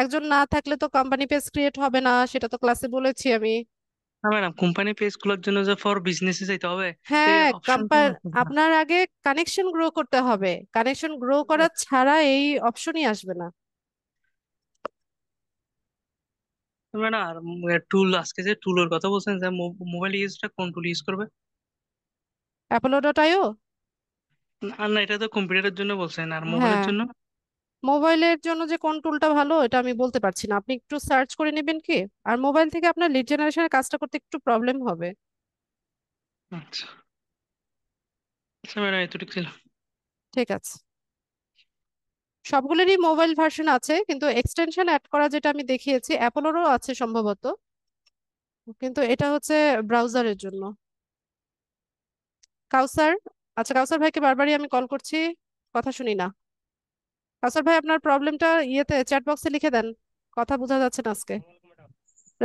একজন না থাকলে তো কোম্পানি পেজ ক্রিয়েট হবে না সেটা তো ক্লাসে বলেছি আমি না ম্যাডাম কোম্পানি পেজ খোলার জন্য যে ফর বিজনেসে যেতে হবে হ্যাঁ কোম্পানি আপনার আগে কানেকশন গ্রো করতে হবে কানেকশন গ্রো করা ছাড়া এই অপশনই আসবে না ম্যাডাম টুল আজকে যে টুলের কথা বলছেন যে মোবাইল ইউজটা কোন টুল ইউজ করবে অ্যাপোলো ডট আইও না এটা তো কম্পিউটারের জন্য বলছেন আর মোবাইলের হ্যাঁ। জন্য মোবাইলের জন্য যে কোন টুলটা ভালো এটা আমি বলতে পারছি না আপনি একটু সার্চ করে নেবেন কি আর মোবাইল থেকে আপনার লিড জেনারেশনের কাজটা করতে একটু প্রবলেম হবে আচ্ছা আচ্ছা ম্যাডাম ছিল ঠিক আছে সবগুলোরই মোবাইল ভার্সন আছে কিন্তু এক্সটেনশন অ্যাড করা যেটা আমি দেখিয়েছি অ্যাপোলোরও আছে সম্ভবত কিন্তু এটা হচ্ছে ব্রাউজারের জন্য কাউসার আচ্ছা কাউসার ভাইকে বারবারই আমি কল করছি কথা শুনি না আসার ভাই আপনার প্রবলেমটা ইয়েতে চ্যাট বক্সে লিখে দেন কথা বোঝা যাচ্ছে না আজকে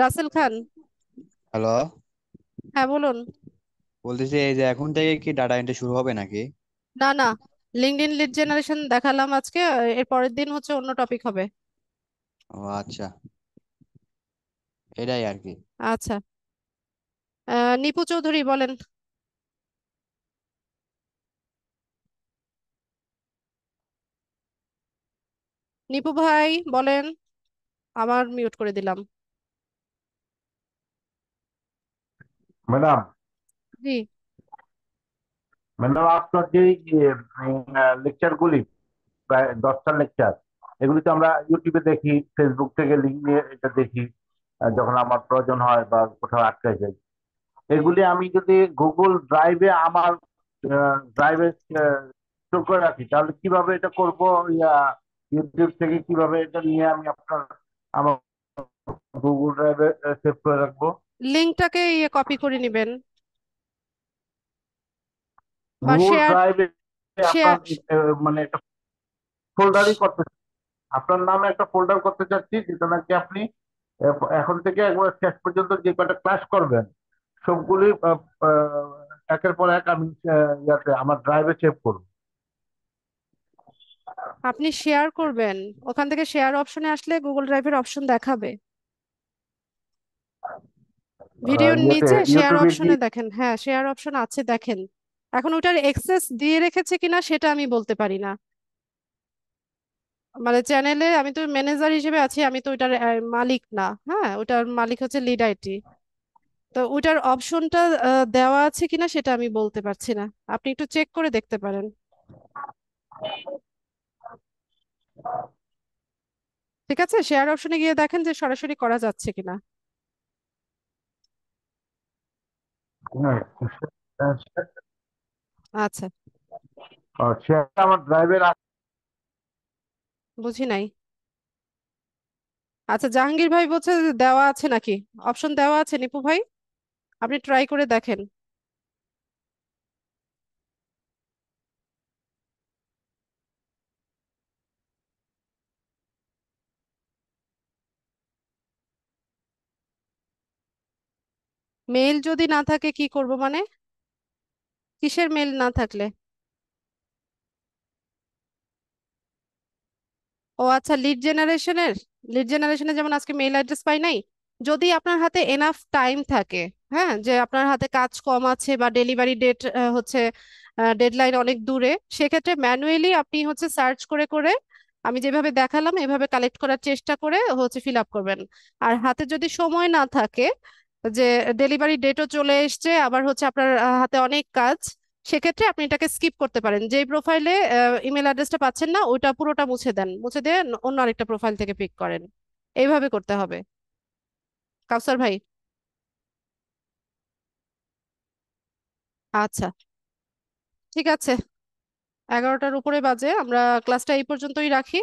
রাসেল খান হ্যালো হ্যাঁ বলুন বলতেছি এই যে এখন থেকে কি ডাটা এন্ট্রি শুরু হবে নাকি না না লিঙ্কডইন লিড জেনারেশন দেখালাম আজকে এর পরের দিন হচ্ছে অন্য টপিক হবে ও আচ্ছা এটাই আর কি আচ্ছা নিপু চৌধুরী বলেন নিপু ভাই বলেন আবার মিউট করে দিলাম ম্যাডাম জি ম্যাডাম আপনার যে লেকচার গুলি প্রায় দশটা লেকচার এগুলি তো আমরা ইউটিউবে দেখি ফেসবুক থেকে লিঙ্ক নিয়ে এটা দেখি যখন আমার প্রয়োজন হয় বা কোথাও আটকে যাই এগুলি আমি যদি গুগল ড্রাইভে আমার ড্রাইভে স্টোর করে রাখি তাহলে কিভাবে এটা করবো ইউটিউব থেকে কিভাবে এটা নিয়ে আমি আপনার আমার গুগল ড্রাইভে সেভ করে রাখবো লিংকটাকে ইয়ে কপি করে নেবেন বা গুগল শেয়ার ড্রাইভে শেয়ার মানে একটা ফোল্ডারই করতে আপনার নামে একটা ফোল্ডার করতে চাচ্ছি যেটা নাকি আপনি এখন থেকে একবার শেষ পর্যন্ত যে কয়টা ক্লাস করবেন সবগুলি একের পর এক আমি ইয়াতে আমার ড্রাইভে সেভ করবো আপনি শেয়ার করবেন ওখান থেকে শেয়ার অপশনে আসলে গুগল ড্রাইভের অপশন দেখাবে ভিডিওর নিচে শেয়ার অপশনে দেখেন হ্যাঁ শেয়ার অপশন আছে দেখেন এখন ওটার এক্সেস দিয়ে রেখেছে কিনা সেটা আমি বলতে পারি না মানে চ্যানেলে আমি তো ম্যানেজার হিসেবে আছি আমি তো ওটার মালিক না হ্যাঁ ওটার মালিক হচ্ছে লিড আইটি তো ওটার অপশনটা দেওয়া আছে কিনা সেটা আমি বলতে পারছি না আপনি একটু চেক করে দেখতে পারেন ঠিক আছে শেয়ার অপশনে গিয়ে দেখেন যে সরাসরি করা যাচ্ছে কিনা আচ্ছা বুঝি নাই আচ্ছা জাহাঙ্গীর ভাই বলছে দেওয়া আছে নাকি অপশন দেওয়া আছে নিপু ভাই আপনি ট্রাই করে দেখেন মেল যদি না থাকে কি করব মানে কিসের মেল না থাকলে ও আচ্ছা লিড জেনারেশনের লিড জেনারেশনে যেমন আজকে মেল অ্যাড্রেস পাই নাই যদি আপনার হাতে এনাফ টাইম থাকে হ্যাঁ যে আপনার হাতে কাজ কম আছে বা ডেলিভারি ডেট হচ্ছে ডেডলাইন অনেক দূরে সেক্ষেত্রে ম্যানুয়ালি আপনি হচ্ছে সার্চ করে করে আমি যেভাবে দেখালাম এভাবে কালেক্ট করার চেষ্টা করে হচ্ছে ফিল আপ করবেন আর হাতে যদি সময় না থাকে যে ডেলিভারি ডেটও চলে এসছে আবার হচ্ছে আপনার হাতে অনেক কাজ সেক্ষেত্রে আপনি এটাকে স্কিপ করতে পারেন যেই প্রোফাইলে ইমেল অ্যাড্রেসটা পাচ্ছেন না ওইটা পুরোটা মুছে দেন মুছে দিয়ে অন্য আরেকটা প্রোফাইল থেকে পিক করেন এইভাবে করতে হবে কাউসার ভাই আচ্ছা ঠিক আছে এগারোটার উপরে বাজে আমরা ক্লাসটা এই পর্যন্তই রাখি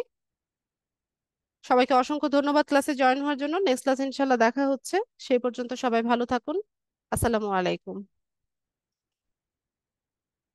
সবাইকে অসংখ্য ধন্যবাদ ক্লাসে জয়েন হওয়ার জন্য নেক্সট ক্লাস ইনশাল্লাহ দেখা হচ্ছে সেই পর্যন্ত সবাই ভালো থাকুন আসসালামু আলাইকুম